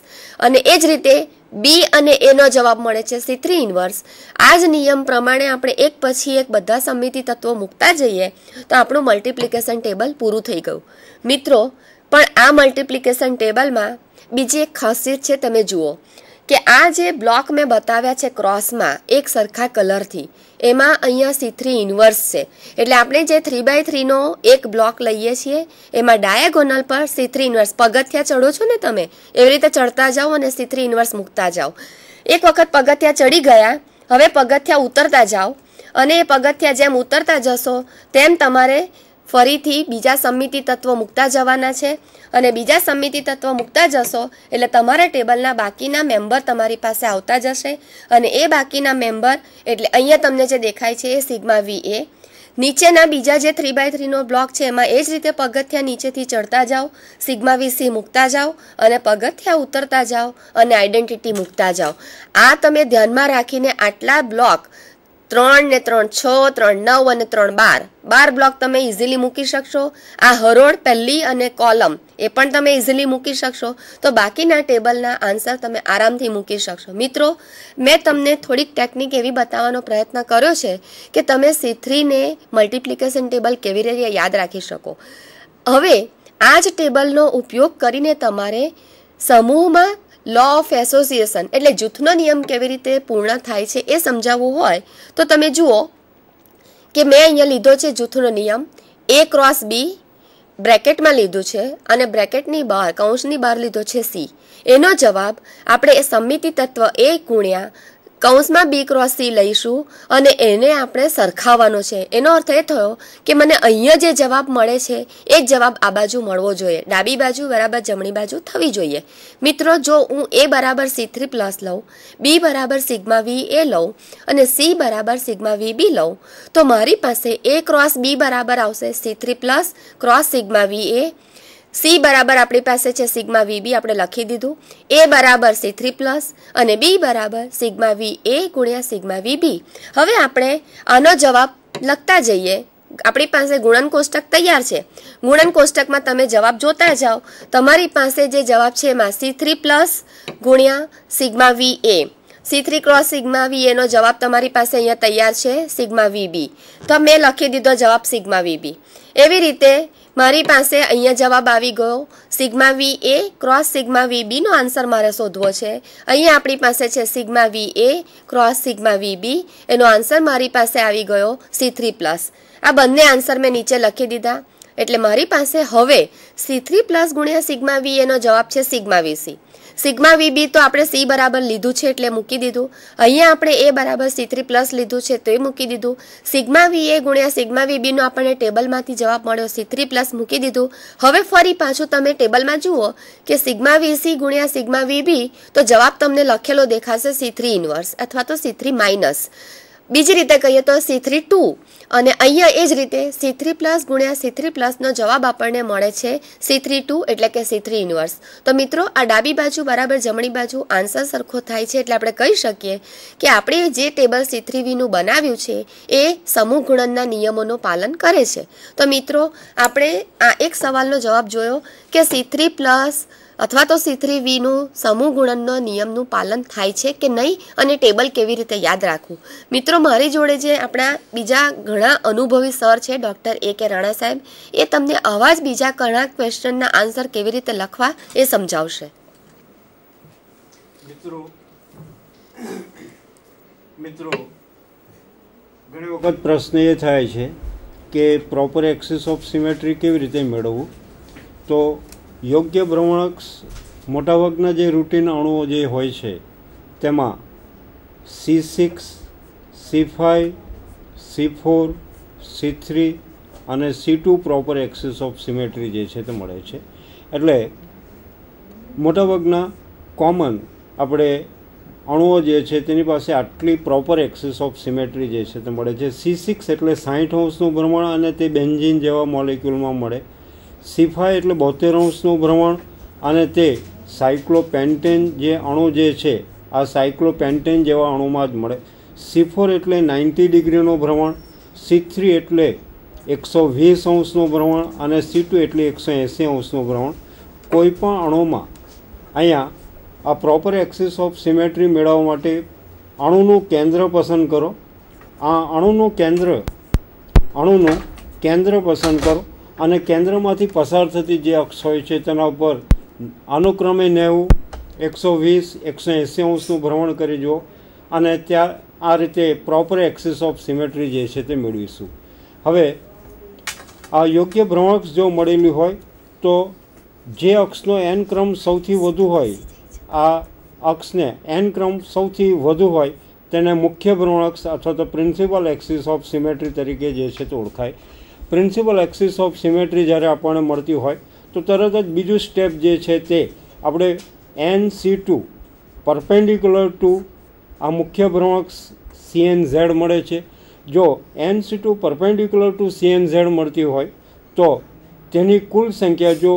Speaker 1: અને એ જ રીતે બી અને એનો જવાબ મળે છે સી થ્રી ઇન્વર્સ આ જ નિયમ પ્રમાણે આપણે એક પછી એક બધા સમિતિ તત્વો મૂકતા જઈએ તો આપણું મલ્ટિપ્લિકેશન ટેબલ પૂરું થઈ ગયું મિત્રો પણ આ મલ્ટિપ્લિકેશન ટેબલમાં બીજી એક ખાસિયત છે તમે જુઓ કે આ જે બ્લોક મેં બતાવ્યા છે ક્રોસમાં એક સરખા કલરથી એમાં અહીંયા સી થ્રી ઇન્વર્સ છે એટલે આપણે જે થ્રી બાય થ્રીનો એક બ્લોક લઈએ છીએ એમાં ડાયાગોનલ પર સી થ્રી ઇન્વર્સ પગથિયા ચડો છો ને તમે એવી રીતે ચડતા જાઓ અને સી થ્રી ઇન્વર્સ મૂકતા જાઓ એક વખત પગથિયા ચડી ગયા હવે પગથિયા ઉતરતા જાઓ અને એ પગથિયા જેમ ઉતરતા જશો તેમ તમારે ફરીથી બીજા સમિતિ તત્વો મૂકતા જવાના છે અને બીજા સમિતિ તત્વો મૂકતા જશો એટલે તમારા ટેબલના બાકીના મેમ્બર તમારી પાસે આવતા જશે અને એ બાકીના મેમ્બર એટલે અહીંયા તમને જે દેખાય છે એ સિગમા વી એ નીચેના બીજા જે થ્રી બાય થ્રીનો બ્લોક છે એમાં એ જ રીતે પગથિયા નીચેથી ચડતા જાઓ સિગમા વી સી મૂકતા જાઓ અને પગથિયા ઉતરતા જાઓ અને આઈડેન્ટિટી મૂકતા જાઓ આ તમે ધ્યાનમાં રાખીને આટલા બ્લોક ત્રણ ને ત્રણ છ ત્રણ નવ અને ત્રણ બાર બાર બ્લોક તમે ઇઝીલી મૂકી શકશો આ હરોળ પહેલી અને કોલમ એ પણ તમે ઇઝીલી મૂકી શકશો તો બાકીના ટેબલના આન્સર તમે આરામથી મૂકી શકશો મિત્રો મેં તમને થોડીક ટેકનિક એવી બતાવવાનો પ્રયત્ન કર્યો છે કે તમે સી થ્રીને મલ્ટિપ્લિકેશન ટેબલ કેવી રીતે યાદ રાખી શકો હવે આ જ ટેબલનો ઉપયોગ કરીને તમારે સમૂહમાં લો ઓફ એસોસિએશન એટલે જૂથનો નિયમ કેવી રીતે પૂર્ણ થાય છે એ સમજાવવું હોય તો તમે જુઓ કે મેં અહીંયા લીધો છે જૂથનો નિયમ એ ક્રોસ બી બ્રેકેટમાં લીધું છે અને બ્રેકેટની બહાર કૌંસની બહાર લીધો છે સી એનો જવાબ આપણે એ સમિતિ તત્વ એ ગુણ્યા કૌંસમાં બી ક્રોસ સી લઈશું અને એને આપણે સરખાવવાનો છે એનો અર્થ એ થયો કે મને અહીંયા જે જવાબ મળે છે એ જ જવાબ આ બાજુ મળવો જોઈએ ડાબી બાજુ બરાબર જમણી બાજુ થવી જોઈએ મિત્રો જો હું એ બરાબર સી થ્રી પ્લસ લઉં બી બરાબર સિગ્મા વી એ લઉં અને સી બરાબર સિગ્મા વી બી લઉં તો મારી પાસે એ ક્રોસ બી બરાબર આવશે C three plus cross sigma V A C બરાબર આપણી પાસે છે સિગ્મા વી બી આપણે લખી દીધું એ બરાબર સી થ્રી પ્લસ અને બી બરાબર સિગ્મા વી એ ગુણ્યા સિગ્મા વી બી હવે આપણે આનો જવાબ લખતા જઈએ આપણી પાસે ગુણન કોષ્ટક તૈયાર છે ગુણન કોષ્ટકમાં તમે જવાબ જોતા જાઓ તમારી પાસે જે જવાબ છે એમાં સી થ્રી પ્લસ ગુણ્યા sigma V A C three cross sigma V એનો જવાબ તમારી પાસે અહીંયા તૈયાર છે સિગ્મા વી બી તો મેં લખી દીધો જવાબ સિગ્મા વી બી એવી રીતે મારી પાસે અહીંયા જવાબ આવી ગયો sigma V A cross sigma V બીનો આન્સર મારે શોધવો છે અહીંયા આપણી પાસે છે sigma V A cross sigma V B એનો આન્સર મારી પાસે આવી ગયો સી થ્રી પ્લસ આ બંને આન્સર મેં નીચે લખી દીધા એટલે મારી પાસે હવે સી થ્રી પ્લસ ગુણ્યા સિગ્મા વી એનો જવાબ છે સિગ્મા સી સિગ્મા વીબી તો આપણે સી બરાબર લીધું છે એટલે મૂકી દીધું અહીંયા આપણે એ બરાબર સી થ્રી પ્લસ લીધું છે તો એ મૂકી દીધું સિગ્મા વી એ ગુણ્યા સિગ્મા વી બીનો આપણને ટેબલમાંથી જવાબ મળ્યો સી થ્રી પ્લસ મૂકી દીધું હવે ફરી પાછું તમે ટેબલમાં જુઓ કે સિગ્મા વી સી ગુણ્યા સિગ્મા વીબી તો જવાબ તમને લખેલો દેખાશે સી થ્રી ઇન્વર્સ અથવા તો સી થ્રી માઇનસ બીજી રીતે કહીએ તો સી થ્રી ટુ અને અહીંયા એ જ રીતે સી થ્રી પ્લસ ગુણ્યા સી થ્રી પ્લસનો જવાબ આપણને મળે છે સી થ્રી ટુ એટલે કે સી થ્રી ઇન્વર્સ તો મિત્રો આ ડાબી બાજુ બરાબર જમણી બાજુ આન્સર સરખો થાય છે એટલે આપણે કહી શકીએ કે આપણે જે ટેબલ સી થ્રી વીનું બનાવ્યું છે એ સમૂહ ગુણનના નિયમોનું પાલન કરે છે તો મિત્રો આપણે આ એક સવાલનો જવાબ જોયો કે સી થ્રી પ્લસ અથવા તો સી થ્રી વીનું સમૂહ ગુણનનો નિયમનું પાલન થાય છે કે નહીં અને ટેબલ કેવી રીતે યાદ રાખવું મિત્રો મારી જોડે જે આપણા બીજા ઘણા અનુભવી સર છે ડૉક્ટર એ કે રાણા સાહેબ એ તમને આવા જ બીજા ઘણા ક્વેશ્ચનના આન્સર કેવી રીતે લખવા એ સમજાવશે
Speaker 3: મિત્રો મિત્રો ઘણી વખત પ્રશ્ન એ થાય છે કે પ્રોપર એક્સિસ ઓફ સિમેટ્રી કેવી રીતે મેળવવું તો યોગ્ય ભ્રમણક્ષ મોટાભાગના જે રૂટિન અણુઓ જે હોય છે તેમાં C six C five C four C three અને C two proper axis of symmetry જે છે તે મળે છે એટલે મોટાભાગના કોમન આપણે અણુઓ જે છે તેની પાસે આટલી પ્રોપર એક્સિસ ઓફ સિમેટ્રી જે છે તે મળે છે સી સિક્સ એટલે સાહીઠ હાઉસનું ભ્રમણ અને તે બેન્જિન જેવા મોલેક્યુલમાં મળે સિફાઈ એટલે બોતેર અંશનું ભ્રમણ અને તે સાયક્લોપેન્ટેન જે અણુ જે છે આ સાયક્લોપેન્ટેન જેવા અણુમાં જ મળે સિફોર એટલે નાઇન્ટી ડિગ્રીનું ભ્રમણ સી થ્રી એટલે એકસો વીસ અંશનું ભ્રમણ અને સી ટુ એટલે એકસો એંસી અંશનું ભ્રમણ કોઈપણ અણુમાં અહીંયા આ પ્રોપર એક્સિસ ઓફ સિમેટ્રી મેળવવા માટે અણુનું કેન્દ્ર પસંદ કરો આ અણુનું કેન્દ્ર અણુનું કેન્દ્ર પસંદ કરો અને કેન્દ્રમાંથી પસાર થતી જે અક્ષ હોય છે તેના ઉપર અનુક્રમે નેવું એકસો વીસ એકસો એંસી અંશનું ભ્રમણ કરી જુઓ અને ત્યાં આ રીતે પ્રોપર એક્સિસ ઓફ સિમેટ્રી જે છે તે મેળવીશું હવે આ યોગ્ય ભ્રમણક્ષ જો મળેલી હોય તો જે અક્ષનો એન ક્રમ સૌથી વધુ હોય આ અક્ષને એન ક્રમ સૌથી વધુ હોય તેને મુખ્ય ભ્રમણક્ષ અથવા તો પ્રિન્સિપલ એક્સિસ ઓફ સિમેટ્રી તરીકે જે છે તે ઓળખાય પ્રિન્સિપલ એક્સિસ ઓફ સિમેટ્રી જ્યારે આપણને મળતી હોય તો તરત જ બીજું સ્ટેપ જે છે તે આપણે N C two perpendicular to આ મુખ્ય ભ્રમક સીએન ઝેડ મળે છે જો N C two perpendicular to CN Z મળતી હોય તો તેની કુલ સંખ્યા જો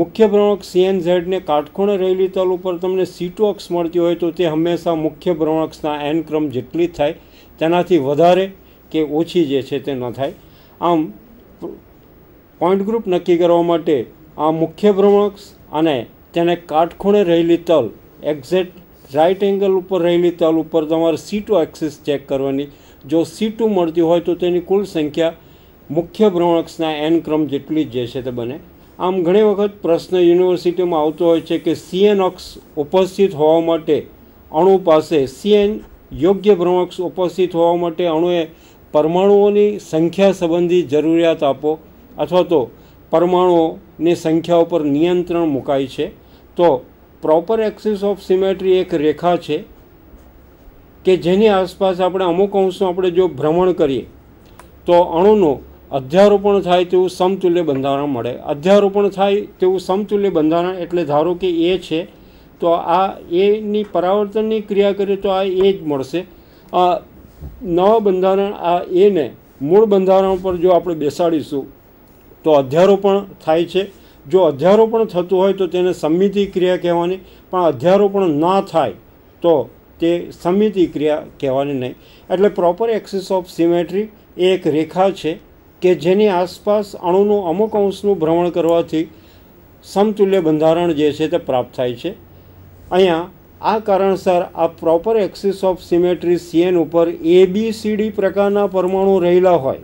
Speaker 3: મુખ્ય ભ્રમક સીએન ઝેડને કાટખૂણે રહેલી તલ ઉપર તમને સી ટુ અક્ષ મળતી હોય તો તે હંમેશા મુખ્ય ભ્રમણક્ષના એન ક્રમ જેટલી થાય તેનાથી વધારે કે ઓછી જે છે તે ન થાય આમ પોઈન્ટ ગ્રુપ નક્કી કરવા માટે આ મુખ્ય ભ્રમણક્ષ અને તેને કાટખૂણે રહેલી તલ એક્ઝેક્ટ રાઇટ એંગલ ઉપર રહેલી તલ ઉપર તમારે સી ટુ એક્સિસ ચેક કરવાની જો સી ટુ મળતી હોય તો તેની કુલ સંખ્યા મુખ્ય ભ્રમણક્ષના એન ક્રમ જેટલી જ છે તે બને આમ ઘણી વખત પ્રશ્ન યુનિવર્સિટીમાં આવતો હોય છે કે સીએન અક્ષ ઉપસ્થિત હોવા માટે અણુ પાસે સીએન યોગ્ય ભ્રમણક્ષ ઉપસ્થિત હોવા માટે અણુએ પરમાણુઓની સંખ્યા સંબંધી જરૂરિયાત આપો અથવા તો પરમાણુઓની સંખ્યા ઉપર નિયંત્રણ મુકાય છે તો પ્રોપર એક્સિસ ઓફ સિમેટ્રી એક રેખા છે કે જેની આસપાસ આપણે અમુક અંશનું આપણે જો ભ્રમણ કરીએ તો અણુનું અધ્યારોપણ થાય તેવું સમતુલ્ય બંધારણ મળે અધ્યારોપણ થાય તેવું સમતુલ્ય બંધારણ એટલે ધારો કે એ છે તો આ એની પરાવર્તનની ક્રિયા કરીએ તો આ એ જ મળશે નવા બંધારણ આ એને મૂળ બંધારણ પર જો આપણે બેસાડીશું તો અધ્યારો પણ થાય છે જો અધ્યારો પણ થતું હોય તો તેને સમિતિ ક્રિયા કહેવાની પણ પણ ના થાય તો તે સમિતિ ક્રિયા કહેવાની નહીં એટલે પ્રોપર એક્સિસ ઓફ સિમેટ્રી એ એક રેખા છે કે જેની આસપાસ અણુનું અમુક અંશનું ભ્રમણ કરવાથી સમતુલ્ય બંધારણ જે છે તે પ્રાપ્ત થાય છે અહીંયા આ કારણસર આ proper axis of symmetry CN ઉપર એ બી સી ડી પ્રકારના પરમાણુ રહેલા હોય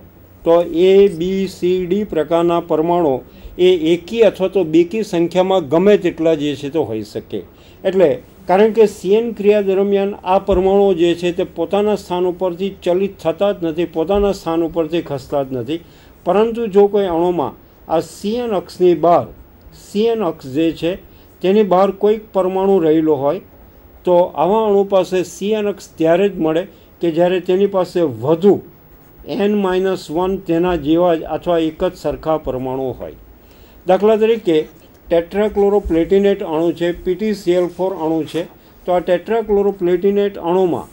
Speaker 3: તો એ બી સી ડી પ્રકારના પરમાણુ એ એકી અથવા તો બેકી સંખ્યામાં ગમે તેટલા જે છે તો હોઈ શકે એટલે કારણ કે સીએન ક્રિયા દરમિયાન આ પરમાણુઓ જે છે તે પોતાના સ્થાન ઉપરથી ચલિત થતા જ નથી પોતાના સ્થાન ઉપરથી ખસતા જ નથી પરંતુ જો કોઈ અણુમાં આ સીએન અક્ષની બહાર સીએન અક્ષ જે છે તેની બહાર કોઈક પરમાણુ રહેલો હોય તો આવા અણુ પાસે સીએન અક્ષ ત્યારે જ મળે કે જ્યારે તેની પાસે વધુ એન માઇનસ વન તેના જેવા જ અથવા એક જ સરખા પરમાણુ હોય દાખલા તરીકે ટેટ્રાક્લોરોપ્લેટિનેટ અણુ છે પીટીસીએલ ફોર અણુ છે તો આ ટેટ્રાક્લોરોપ્લેટિનેટ અણુમાં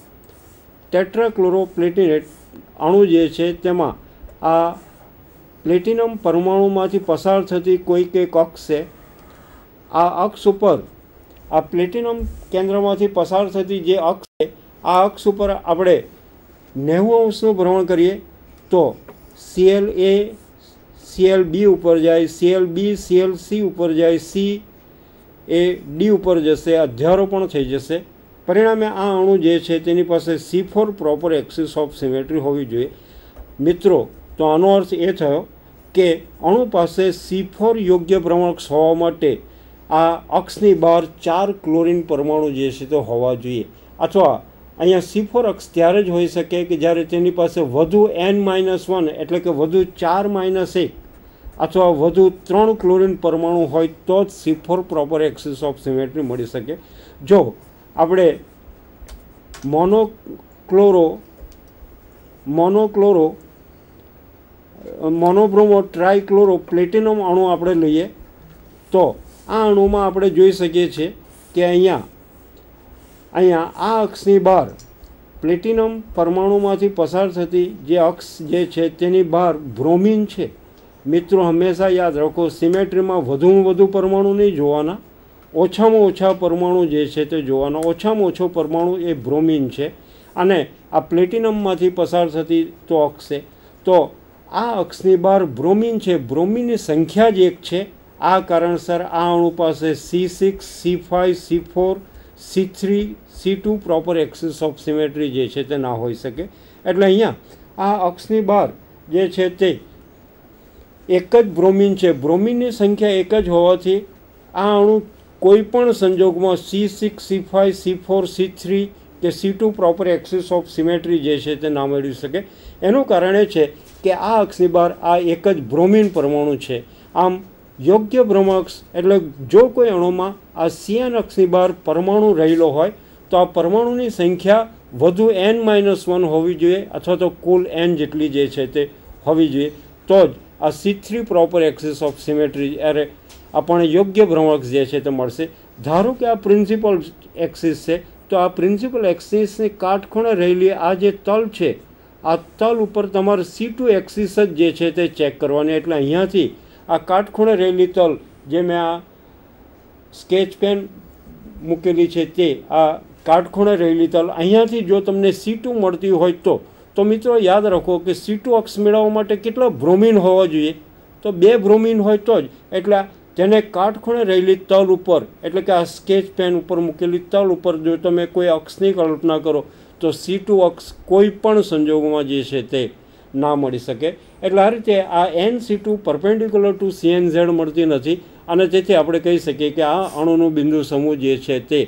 Speaker 3: ટેટ્રાક્લોરોપ્લેટિનેટ અણુ જે છે તેમાં આ પ્લેટિનમ પરમાણુમાંથી પસાર થતી કોઈક એક અક્ષ છે આ અક્ષ ઉપર આ પ્લેટિનમ કેન્દ્રમાંથી પસાર થતી જે અક્ષ છે આ અક્ષ ઉપર આપણે નેવું અંશનું ભ્રમણ કરીએ તો સીએલ એ સીએલ બી ઉપર જાય સીએલ બી સીએલ સી ઉપર જાય સી એ ડી ઉપર જશે અધ્યારોપણ થઈ જશે પરિણામે આ અણુ જે છે તેની પાસે C four proper axis of symmetry હોવી જોઈએ મિત્રો તો આનો અર્થ એ થયો કે અણુ પાસે સી ફોર યોગ્ય ભ્રમણક્ષ હોવા માટે આ અક્ષની બહાર ચાર ક્લોરિન પરમાણુ જે છે તો હોવા જોઈએ અથવા અહીંયા સી ફોર અક્ષ ત્યારે જ હોઈ શકે કે જ્યારે તેની પાસે વધુ એન માઇનસ વન એટલે કે વધુ ચાર માઇનસ એક અથવા વધુ ત્રણ ક્લોરિન પરમાણુ હોય તો જ C four proper axis of symmetry મળી શકે જો આપણે મોનોક્લોરો મોનોક્લોરો મોનોબ્રોમો ટ્રાયક્લોરો પ્લેટિનમ અણુ આપણે લઈએ તો આ અણુમાં આપણે જોઈ શકીએ છીએ કે અહીંયા અહીંયા આ અક્ષની બહાર પ્લેટિનમ પરમાણુમાંથી પસાર થતી જે અક્ષ જે છે તેની બહાર બ્રોમિન છે મિત્રો હંમેશા યાદ રાખો સિમેટ્રીમાં વધુમાં વધુ પરમાણુ નહીં જોવાના ઓછામાં ઓછા પરમાણુ જે છે તે જોવાના ઓછામાં ઓછો પરમાણુ એ બ્રોમિન છે અને આ પ્લેટિનમમાંથી પસાર થતી તો અક્ષ છે તો આ અક્ષની બહાર બ્રોમિન છે બ્રોમિનની સંખ્યા જ એક છે આ કારણસર આ અણુ પાસે C six C five C four C three C two proper axis of symmetry જે છે તે ના હોઈ શકે એટલે અહીંયા આ અક્ષની બહાર જે છે તે એક જ બ્રોમિન છે બ્રોમિનની સંખ્યા એક જ હોવાથી આ અણુ કોઈ પણ સંજોગમાં C six C five C four C three કે C two proper axis of symmetry જે છે તે ના મેળવી શકે એનું કારણ એ છે કે આ અક્ષની બહાર આ એક જ બ્રોમિન પરમાણુ છે આમ યોગ્ય ભ્રમક્ષ એટલે જો કોઈ અણુમાં આ સિયાન અક્ષની બહાર પરમાણુ રહેલો હોય તો આ પરમાણુની સંખ્યા વધુ એન માઇનસ વન હોવી જોઈએ અથવા તો કુલ એન જેટલી જે છે તે હોવી જોઈએ તો જ આ C three proper axis of symmetry એરે આપણને યોગ્ય ભ્રમક્ષ જે છે તે મળશે ધારો કે આ પ્રિન્સિપલ એક્સિસ છે તો આ પ્રિન્સિપલ એક્સિસની કાટખૂણે રહેલી આ જે તલ છે આ તલ ઉપર તમારે સી ટુ એક્સિસ જ જે છે તે ચેક કરવાની એટલે અહીંયાથી આ કાટખૂણે રહેલી તલ જે મેં આ સ્કેચ પેન મૂકેલી છે તે આ કાટખૂણે રહેલી તલ અહીંયાથી જો તમને સીટું મળતી હોય તો તો મિત્રો યાદ રાખો કે સીટું અક્ષ મેળવવા માટે કેટલા ભ્રોમિન હોવા જોઈએ તો બે ભ્રોમિન હોય તો જ એટલે તેને કાટખૂણે રહેલી તલ ઉપર એટલે કે આ સ્કેચ પેન ઉપર મૂકેલી તલ ઉપર જો તમે કોઈ અક્ષની કલ્પના કરો તો સીટું અક્ષ કોઈ પણ સંજોગોમાં જે છે તે ના મળી શકે એટલે આ રીતે આ N C two perpendicular to CN Z મળતી નથી અને તેથી આપણે કહી શકીએ કે આ અણુનો બિંદુ સમૂહ જે છે તે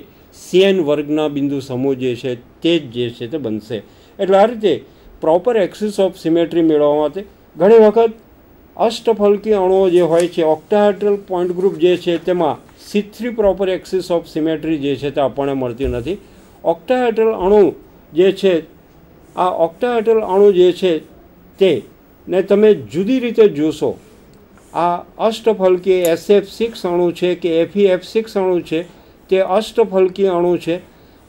Speaker 3: સીએન વર્ગના બિંદુ સમૂહ જે છે તે જ જે છે તે બનશે એટલે આ રીતે પ્રોપર એક્સિસ ઓફ સિમેટ્રી મેળવવા માટે ઘણી વખત અષ્ટફલકી અણુઓ જે હોય છે ઓક્ટાહેડ્રલ પોઈન્ટ ગ્રુપ જે છે તેમાં C three proper axis of symmetry જે છે તે આપણને મળતી નથી ઓક્ટાહેડ્રલ અણુ જે છે આ ઓક્ટાહેડ્રલ અણુ જે છે તે ને તમે જુદી રીતે જોશો આ અષ્ટફલકી એસએફ સિક્સ અણુ છે કે એફ સિક્સ અણુ છે તે અષ્ટફલકી અણુ છે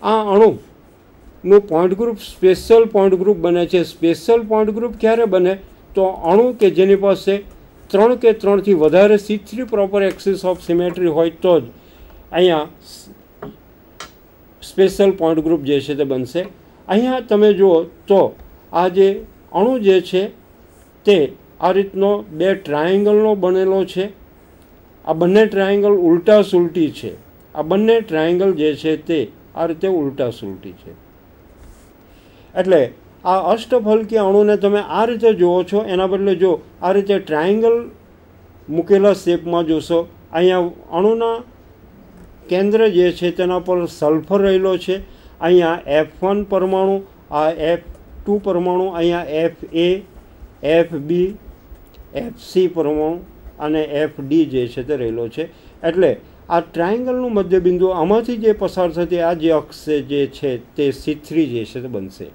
Speaker 3: આ અણુનું point group special point group બને છે સ્પેશિયલ પોઈન્ટ ગ્રુપ ક્યારે બને તો અણુ કે જેની પાસે ત્રણ કે ત્રણથી વધારે C three proper axis of symmetry હોય તો જ અહીંયા સ્પેશિયલ પોઈન્ટ ગ્રુપ જે છે તે બનશે અહીંયા તમે જુઓ તો આ જે અણુ જે છે તે આ રીતનો બે ટ્રાયેંગલનો બનેલો છે આ બંને ટ્રાયેંગલ ઉલટા સુલટી છે આ બંને ટ્રાયેંગલ જે છે તે આ રીતે ઉલટા સુલટી છે એટલે આ અષ્ટફલકી અણુને તમે આ રીતે જુઓ છો એના બદલે જો આ રીતે ટ્રાયેંગલ મૂકેલા શેપમાં જોશો અહીંયા અણુના કેન્દ્ર જે છે તેના પર સલ્ફર રહેલો છે અહીંયા એફ વન પરમાણુ આ એફ ટુ પરમાણુ અહીંયા F A F B F C પરમાણુ અને એફ ડી જે છે તે રહેલો છે એટલે આ ટ્રાયંગલનું મધ્યબિંદુ આમાંથી જે પસાર થતી આ જે અક્ષ જે છે તે સી થ્રી જે છે તે બનશે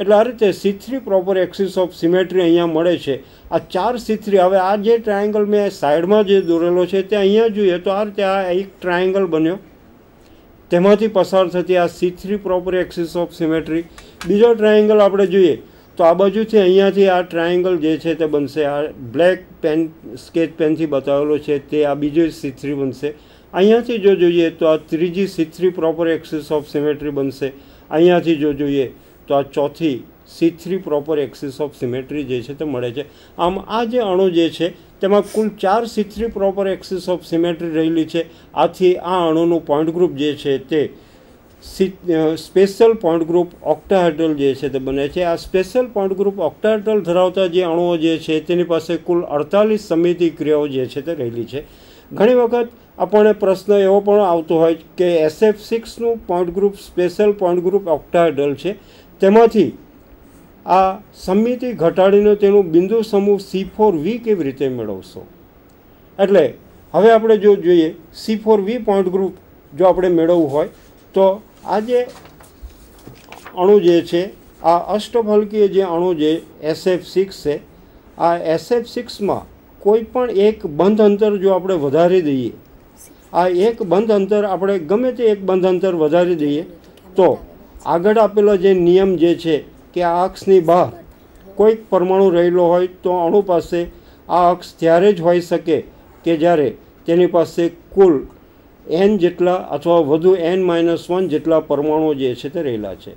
Speaker 3: એટલે આ રીતે C three proper axis of symmetry અહીંયા મળે છે આ ચાર સી થ્રી હવે આ જે ટ્રાયંગલ મેં સાઈડમાં જે દોરેલો છે તે અહીંયા જોઈએ તો આ રીતે આ એક ટ્રાયંગલ બન્યો તેમાંથી પસાર થતી આ C three proper axis of symmetry બીજો ટ્રાયેંગલ આપણે જોઈએ તો આ બાજુથી અહીંયાથી આ ટ્રાયેંગલ જે છે તે બનશે આ બ્લેક પેન સ્કેચ પેનથી બતાવેલો છે તે આ બીજો સી થ્રી બનશે અહીંયાથી જો જોઈએ તો આ ત્રીજી C three proper axis of symmetry બનશે અહીંયાથી જો જોઈએ તો આ ચોથી C three proper axis of symmetry જે છે તે મળે છે આમ આ જે અણુ જે છે તેમાં કુલ ચાર C three proper axis of symmetry રહેલી છે આથી આ અણુનું પોઈન્ટ ગ્રુપ જે છે તે સ્પેશિયલ પોઈન્ટ ગ્રુપ ઓક્ટાહેડ્રલ જે છે તે બને છે આ સ્પેશિયલ પોઈન્ટ ગ્રુપ ઓક્ટાહેડ્રલ ધરાવતા જે અણુઓ જે છે તેની પાસે કુલ અડતાલીસ સમિતિ ક્રિયાઓ જે છે તે રહેલી છે ઘણી વખત આપણને પ્રશ્ન એવો પણ આવતો હોય કે એસએફ સિક્સનું point group special point group octahedral છે તેમાંથી આ સમિતિ ઘટાડીને તેનું બિંદુ સમૂહ સી ફોર વી કેવી રીતે મેળવશો એટલે હવે આપણે જો જોઈએ C four V point group જો આપણે મેળવવું હોય તો આ જે અણુ જે છે આ અષ્ટફલકીય જે અણુ જે એસએફ સિક્સ છે આ એસએફ સિક્સમાં કોઈ પણ એક બંધ અંતર જો આપણે વધારી દઈએ આ એક બંધ અંતર આપણે ગમે તે એક બંધ અંતર વધારી દઈએ તો આગળ આપેલો જે નિયમ જે છે કે આ અક્ષની બહાર કોઈક પરમાણુ રહેલો હોય તો અણુ પાસે આ અક્ષ ત્યારે જ હોઈ શકે કે જ્યારે તેની પાસે કુલ એન જેટલા અથવા વધુ એન માઇનસ વન જેટલા પરમાણુઓ જે છે તે રહેલા છે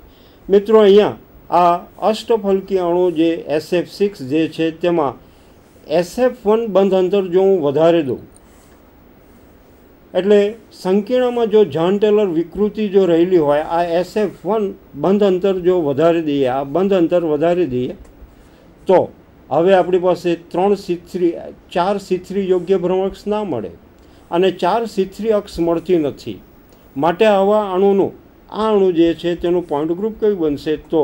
Speaker 3: મિત્રો અહીંયા આ અષ્ટફલકી અણુ જે એસએફ સિક્સ જે છે તેમાં એસએફ વન બંધ અંતર જો હું વધારે દઉં એટલે સંકીર્ણમાં જો જોન ટેલર વિકૃતિ જો રહેલી હોય આ એસએફ વન બંધ અંતર જો વધારી દઈએ આ બંધ અંતર વધારી દઈએ તો હવે આપણી પાસે ત્રણ સિથ્રી ચાર સિથ્રી યોગ્ય ભ્રમક્ષ ના મળે અને ચાર સિથ્રી અક્ષ મળતી નથી માટે આવા અણુનું આ અણુ જે છે તેનું પોઈન્ટ ગ્રુપ કયું બનશે તો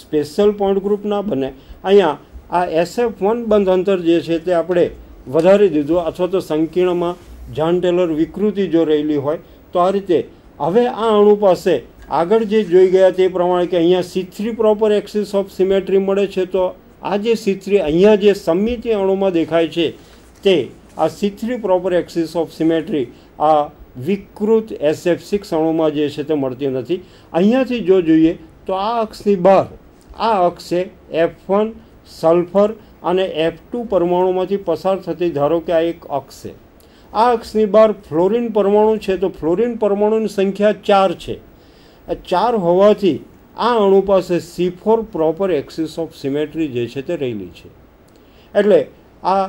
Speaker 3: સ્પેશિયલ પોઈન્ટ ગ્રુપ ના બને અહીંયા આ એસએફ વન બંધ અંતર જે છે તે આપણે વધારી દીધું અથવા તો સંકીર્ણમાં જાન ટેલર વિકૃતિ જો રહેલી હોય તો આ રીતે હવે આ અણુ પાસે આગળ જે જોઈ ગયા તે પ્રમાણે કે અહીંયા C three proper axis of symmetry મળે છે તો આ જે સી અહીંયા જે સમિતિ અણુમાં દેખાય છે તે આ C three proper axis of symmetry આ વિકૃત એસએફ સિક્સ અણુમાં જે છે તે મળતી નથી અહીંયાથી જો જોઈએ તો આ અક્ષની બહાર આ અક્ષ છે એફ વન સલ્ફર અને એફ ટુ પરમાણુમાંથી પસાર થતી ધારો કે આ એક અક્ષ છે આ અક્ષની બહાર ફ્લોરિન પરમાણુ છે તો ફ્લોરિન પરમાણુની સંખ્યા ચાર છે આ ચાર હોવાથી આ અણુ પાસે C four proper axis of symmetry જે છે તે રહેલી છે એટલે આ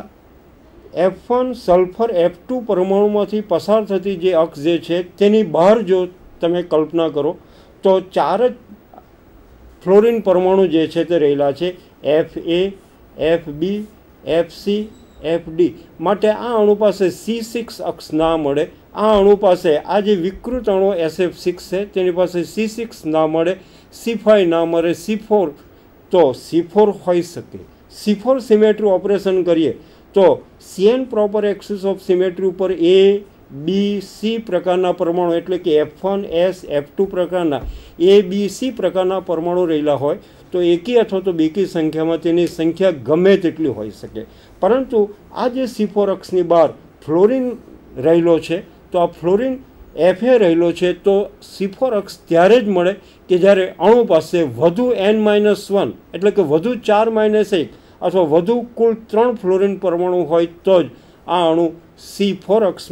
Speaker 3: F one sulphur F two પરમાણુમાંથી પસાર થતી જે અક્ષ જે છે તેની બહાર જો તમે કલ્પના કરો તો ચાર જ ફ્લોરિન પરમાણુ જે છે તે રહેલા છે F A F B F C FD માટે આ અણુ પાસે સી સિક્સ અક્ષ ના મળે આ અણુ પાસે આ જે વિકૃત અણુ એસએફ સિક્સ છે તેની પાસે સી સિક્સ ના મળે સી ફાઈવ ના મળે સી ફોર તો સી ફોર હોઈ શકે સી ફોર સિમેટ્રી ઓપરેશન કરીએ તો CN proper axis of symmetry ઉપર એ બી સી પ્રકારના પરમાણુ એટલે કે F one S F two પ્રકારના એ બી સી પ્રકારના પરમાણુ રહેલા હોય તો એકી અથવા તો બેકી સંખ્યામાં તેની સંખ્યા ગમે તેટલી હોઈ શકે પરંતુ આ જે સીફોરક્સની બહાર ફ્લોરિન રહેલો છે તો આ ફ્લોરિન એફએ રહેલો છે તો સીફોરક્સ ત્યારે જ મળે કે જ્યારે અણુ પાસે વધુ એન માઇનસ વન એટલે કે વધુ ચાર માઇનસ એક અથવા વધુ કુલ ત્રણ ફ્લોરિન પરમાણુ હોય તો જ આ અણુ સીફોરક્સ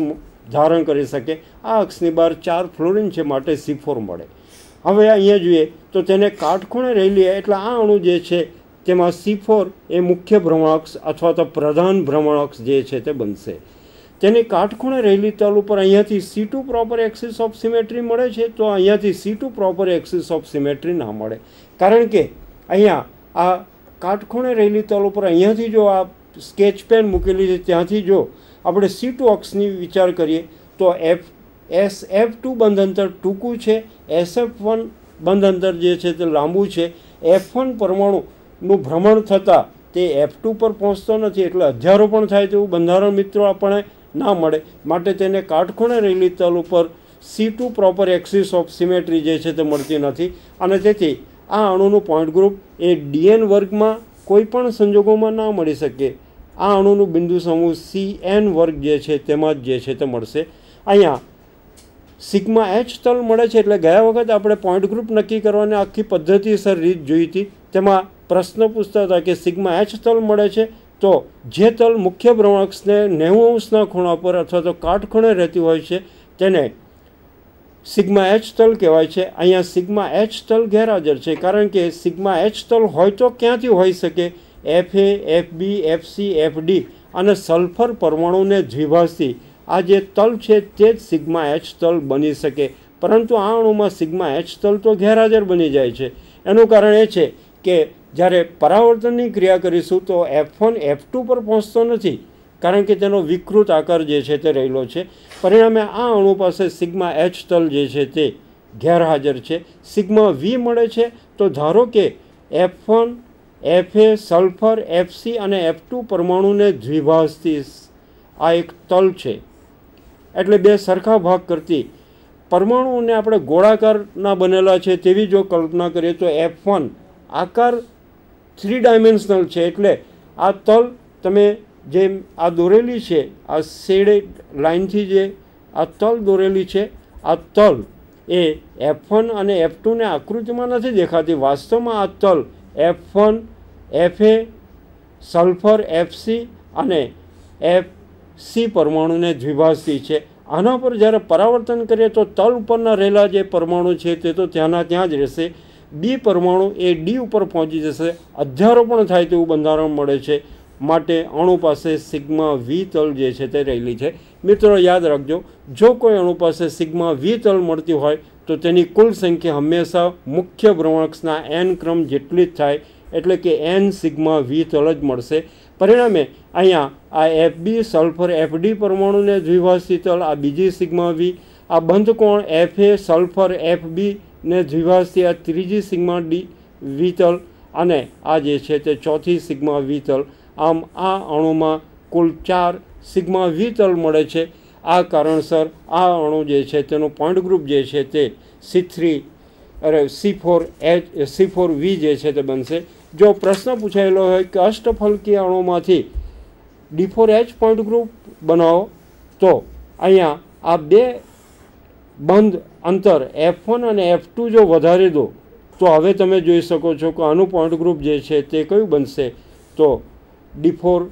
Speaker 3: ધારણ કરી શકે આ અક્ષની બહાર ચાર ફ્લોરિન છે માટે સીફોર મળે હવે અહીંયા જોઈએ તો તેને કાટખૂણે રહેલી એટલે આ અણુ જે છે તેમાં સી ફોર એ મુખ્ય ભ્રમણઅક્ષ અથવા તો પ્રધાન ભ્રમણઅક્ષ જે છે તે બનશે તેની કાટખૂણે રહેલી તલ ઉપર અહીંયાથી C two proper axis of symmetry મળે છે તો અહીંયાથી C two proper axis of symmetry ના મળે કારણ કે અહીંયા આ કાટખૂણે રહેલી તલ ઉપર અહીંયાથી જો આ સ્કેચ પેન મૂકેલી છે ત્યાંથી જો આપણે સી ટુ અક્ષની વિચાર કરીએ તો એફ એસ એફ ટુ બંધ અંતર ટૂંકું છે એસ એફ વન બંધ અંતર જે છે તે લાંબુ છે એફ વન પરમાણુ નું ભ્રમણ થતાં તે એફ ટુ પર પહોંચતો નથી એટલે અધ્યારો પણ થાય તેવું બંધારણ મિત્રો આપણે ના મળે માટે તેને કાટખૂણે રહેલી તલ ઉપર C two proper axis of symmetry જે છે તે મળતી નથી અને તેથી આ અણુનું પોઈન્ટ ગ્રુપ એ ડીએન વર્ગમાં કોઈ પણ સંજોગોમાં ના મળી શકે આ અણુનું બિંદુ સમૂહ સી એન વર્ગ જે છે તેમાં જ જે છે તે મળશે અહીંયા સિગ્મા એચ તલ મળે છે એટલે ગયા વખત આપણે પોઈન્ટ ગ્રુપ નક્કી કરવાની આખી પદ્ધતિસર રીત જોઈ હતી તેમાં પ્રશ્ન પૂછતા હતા કે સિગ્મા એચ તલ મળે છે તો જે તલ મુખ્ય ભ્રમણક્ષને નેવું અંશના ખૂણા પર અથવા તો કાટખૂણે રહેતી હોય છે તેને સિગ્મા એચ તલ કહેવાય છે અહીંયા સિગ્મા એચ તલ ગેરહાજર છે કારણ કે સિગ્મા એચ તલ હોય તો ક્યાંથી હોઈ શકે F A F B F C F D અને સલ્ફર પરમાણુને દ્વિભાષી આ જે તલ છે તે જ સિગ્મા એચ તલ બની શકે પરંતુ આ અણુમાં સિગ્મા એચ તલ તો ગેરહાજર બની જાય છે એનું કારણ એ છે કે જ્યારે પરાવર્તનની ક્રિયા કરીશું તો એફ વન એફ ટુ પર પહોંચતો નથી કારણ કે તેનો વિકૃત આકાર જે છે તે રહેલો છે પરિણામે આ અણુ પાસે સિગ્મા એચ તલ જે છે તે ગેરહાજર છે સિગ્મા વી મળે છે તો ધારો કે F one F A sulphur FC અને એફ ટુ પરમાણુને દ્વિભાસથી આ એક તલ છે એટલે બે સરખા ભાગ કરતી પરમાણુને આપણે ગોળાકારના બનેલા છે તેવી જો કલ્પના કરીએ તો એફ વન આકાર થ્રી ડાયમેન્શનલ છે એટલે આ તલ તમે જે આ દોરેલી છે આ શેડે લાઇનથી જે આ તલ દોરેલી છે આ તલ એ એફ વન અને એફ ટુને આકૃતિમાં નથી દેખાતી વાસ્તવમાં આ તલ F one F A sulphur F C અને એફ સી પરમાણુને દ્વિભાષી છે આના પર જ્યારે પરાવર્તન કરીએ તો તલ ઉપરના રહેલા જે પરમાણુ છે તે તો ત્યાંના ત્યાં જ રહેશે બી પરમાણુ એ ડી ઉપર પહોંચી જશે અધ્યારો પણ થાય તેવું બંધારણ મળે છે માટે અણુ પાસે સિગ્મા વી તલ જે છે તે રહેલી છે મિત્રો યાદ રાખજો જો કોઈ અણુ પાસે સિગ્મા વી તલ મળતી હોય તો તેની કુલ સંખ્યા હંમેશા મુખ્ય ભ્રમણક્ષના એન ક્રમ જેટલી જ થાય એટલે કે એન સિગ્મા વી તલ જ મળશે પરિણામે અહીંયા આ એફબી સલ્ફર એફડી પરમાણુને દ્વિભાષી તલ આ બીજી સિગ્મા વી આ બંધ કોણ એફ એ સલ્ફર એફબી ને દ્વિભાસથી આ ત્રીજી સિગ્મા ડી વિતલ અને આ જે છે તે ચોથી સિગ્મા વિતલ આમ આ અણુમાં કુલ ચાર સિગ્મા વિતલ મળે છે આ કારણસર આ અણુ જે છે તેનો પોઈન્ટ ગ્રુપ જે છે તે સી થ્રી અરે C four H C four V જે છે તે બનશે જો પ્રશ્ન પૂછાયેલો હોય કે અષ્ટફલકી અણુમાંથી D four H point group બનાવો તો અહીંયા આ બે બંધ અંતર એફ વન અને એફ ટુ જો વધારી દો તો હવે તમે જોઈ શકો છો કે આનું પોઈન્ટ ગ્રુપ જે છે તે કયું બનશે તો ડી ફોર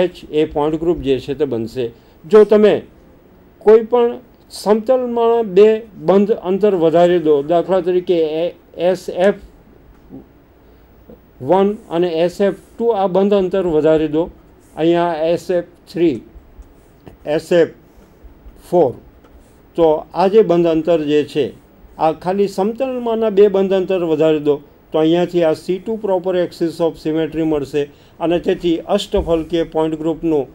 Speaker 3: એચ એ પોઈન્ટ ગ્રુપ જે છે તે બનશે જો તમે કોઈ પણ સમતલમાં બે બંધ અંતર વધારી દો દાખલા તરીકે એસ એફ વન અને એસ એફ ટુ આ બંધ અંતર વધારી દો અહીંયા S F three S F four તો આજે જે બંધ અંતર જે છે આ ખાલી સમતલમાંના બે બંધ અંતર વધારી દો તો અહીંયાથી આ C two proper axis of symmetry મળશે અને તેથી અષ્ટફલકીય પોઈન્ટ ગ્રુપનું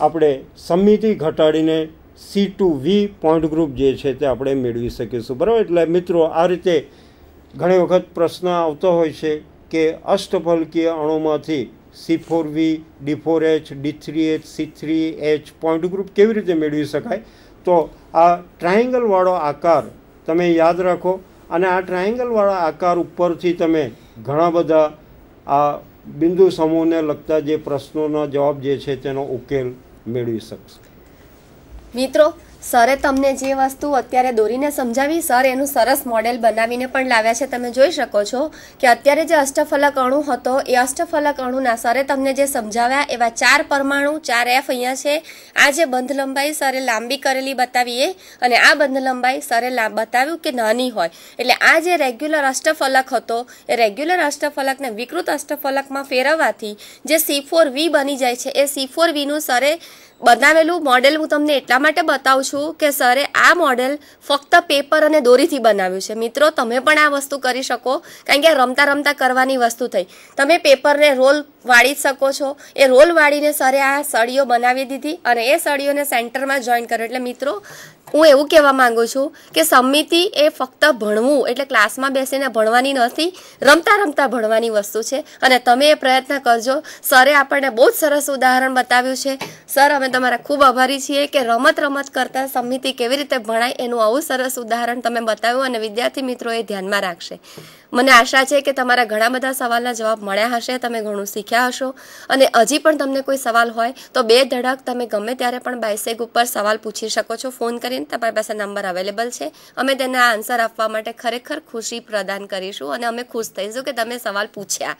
Speaker 3: આપણે સમિતિ ઘટાડીને C two V point group જે છે તે આપણે મેળવી શકીશું બરાબર એટલે મિત્રો આ રીતે ઘણી વખત પ્રશ્ન આવતો હોય છે કે અષ્ટફલકીય અણુમાંથી C four V D four H D three H C three H point group કેવી રીતે મેળવી શકાય તો આ ટ્રાયેંગલવાળો આકાર તમે યાદ રાખો અને આ ટ્રાયેંગલવાળા આકાર ઉપરથી તમે ઘણા બધા આ બિંદુ સમૂહને લગતા જે પ્રશ્નોના જવાબ જે છે તેનો ઉકેલ મેળવી શકશો
Speaker 1: મિત્રો સરે તમને જે વસ્તુ અત્યારે દોરીને સમજાવી સર એનું સરસ મોડેલ બનાવીને પણ લાવ્યા છે તમે જોઈ શકો છો કે અત્યારે જે અષ્ટફલક અણુ હતો એ અષ્ટફલક અણુના સરે તમને જે સમજાવ્યા એવા ચાર પરમાણુ ચાર એફ અહીંયા છે આ જે બંધ લંબાઈ સરે લાંબી કરેલી બતાવીએ અને આ બંધ લંબાઈ સરે બતાવ્યું કે નાની હોય એટલે આ જે રેગ્યુલર અષ્ટફલક હતો એ રેગ્યુલર અષ્ટફલકને વિકૃત અષ્ટફલકમાં ફેરવવાથી જે સી ફોર વી બની જાય છે એ સી ફોર વીનું સરે બનાવેલું મોડેલ હું તમને એટલા માટે બતાવું છું છું કે સરે આ મોડેલ ફક્ત પેપર અને દોરીથી બનાવ્યું છે મિત્રો તમે પણ આ વસ્તુ કરી શકો કારણ કે રમતા રમતા કરવાની વસ્તુ થઈ તમે પેપરને રોલ વાળી શકો છો એ રોલ વાળીને સરે આ સળીઓ બનાવી દીધી અને એ સળીઓને સેન્ટરમાં જોઈન કર્યો એટલે મિત્રો હું એવું કહેવા માંગુ છું કે સમિતિ એ ફક્ત ભણવું એટલે ક્લાસમાં બેસીને ભણવાની નથી રમતા રમતા ભણવાની વસ્તુ છે અને તમે એ પ્રયત્ન કરજો સરે આપણને બહુ જ સરસ ઉદાહરણ બતાવ્યું છે સર અમે તમારા ખૂબ આભારી છીએ કે રમત રમત કરતાં સમિતિ કેવી રીતે ભણાય એનું આવું સરસ ઉદાહરણ તમે બતાવ્યું અને વિદ્યાર્થી મિત્રોએ ધ્યાનમાં રાખશે મને આશા છે કે તમારા ઘણા બધા સવાલના જવાબ મળ્યા હશે તમે ઘણું શીખ્યા હશો અને હજી પણ તમને કોઈ સવાલ હોય તો બે ધડક તમે ગમે ત્યારે પણ બાયસેગ ઉપર સવાલ પૂછી શકો છો ફોન કરીને તમારી પાસે નંબર અવેલેબલ છે અમે તેના આન્સર આપવા માટે ખરેખર ખુશી પ્રદાન કરીશું અને અમે ખુશ થઈશું કે તમે સવાલ પૂછ્યા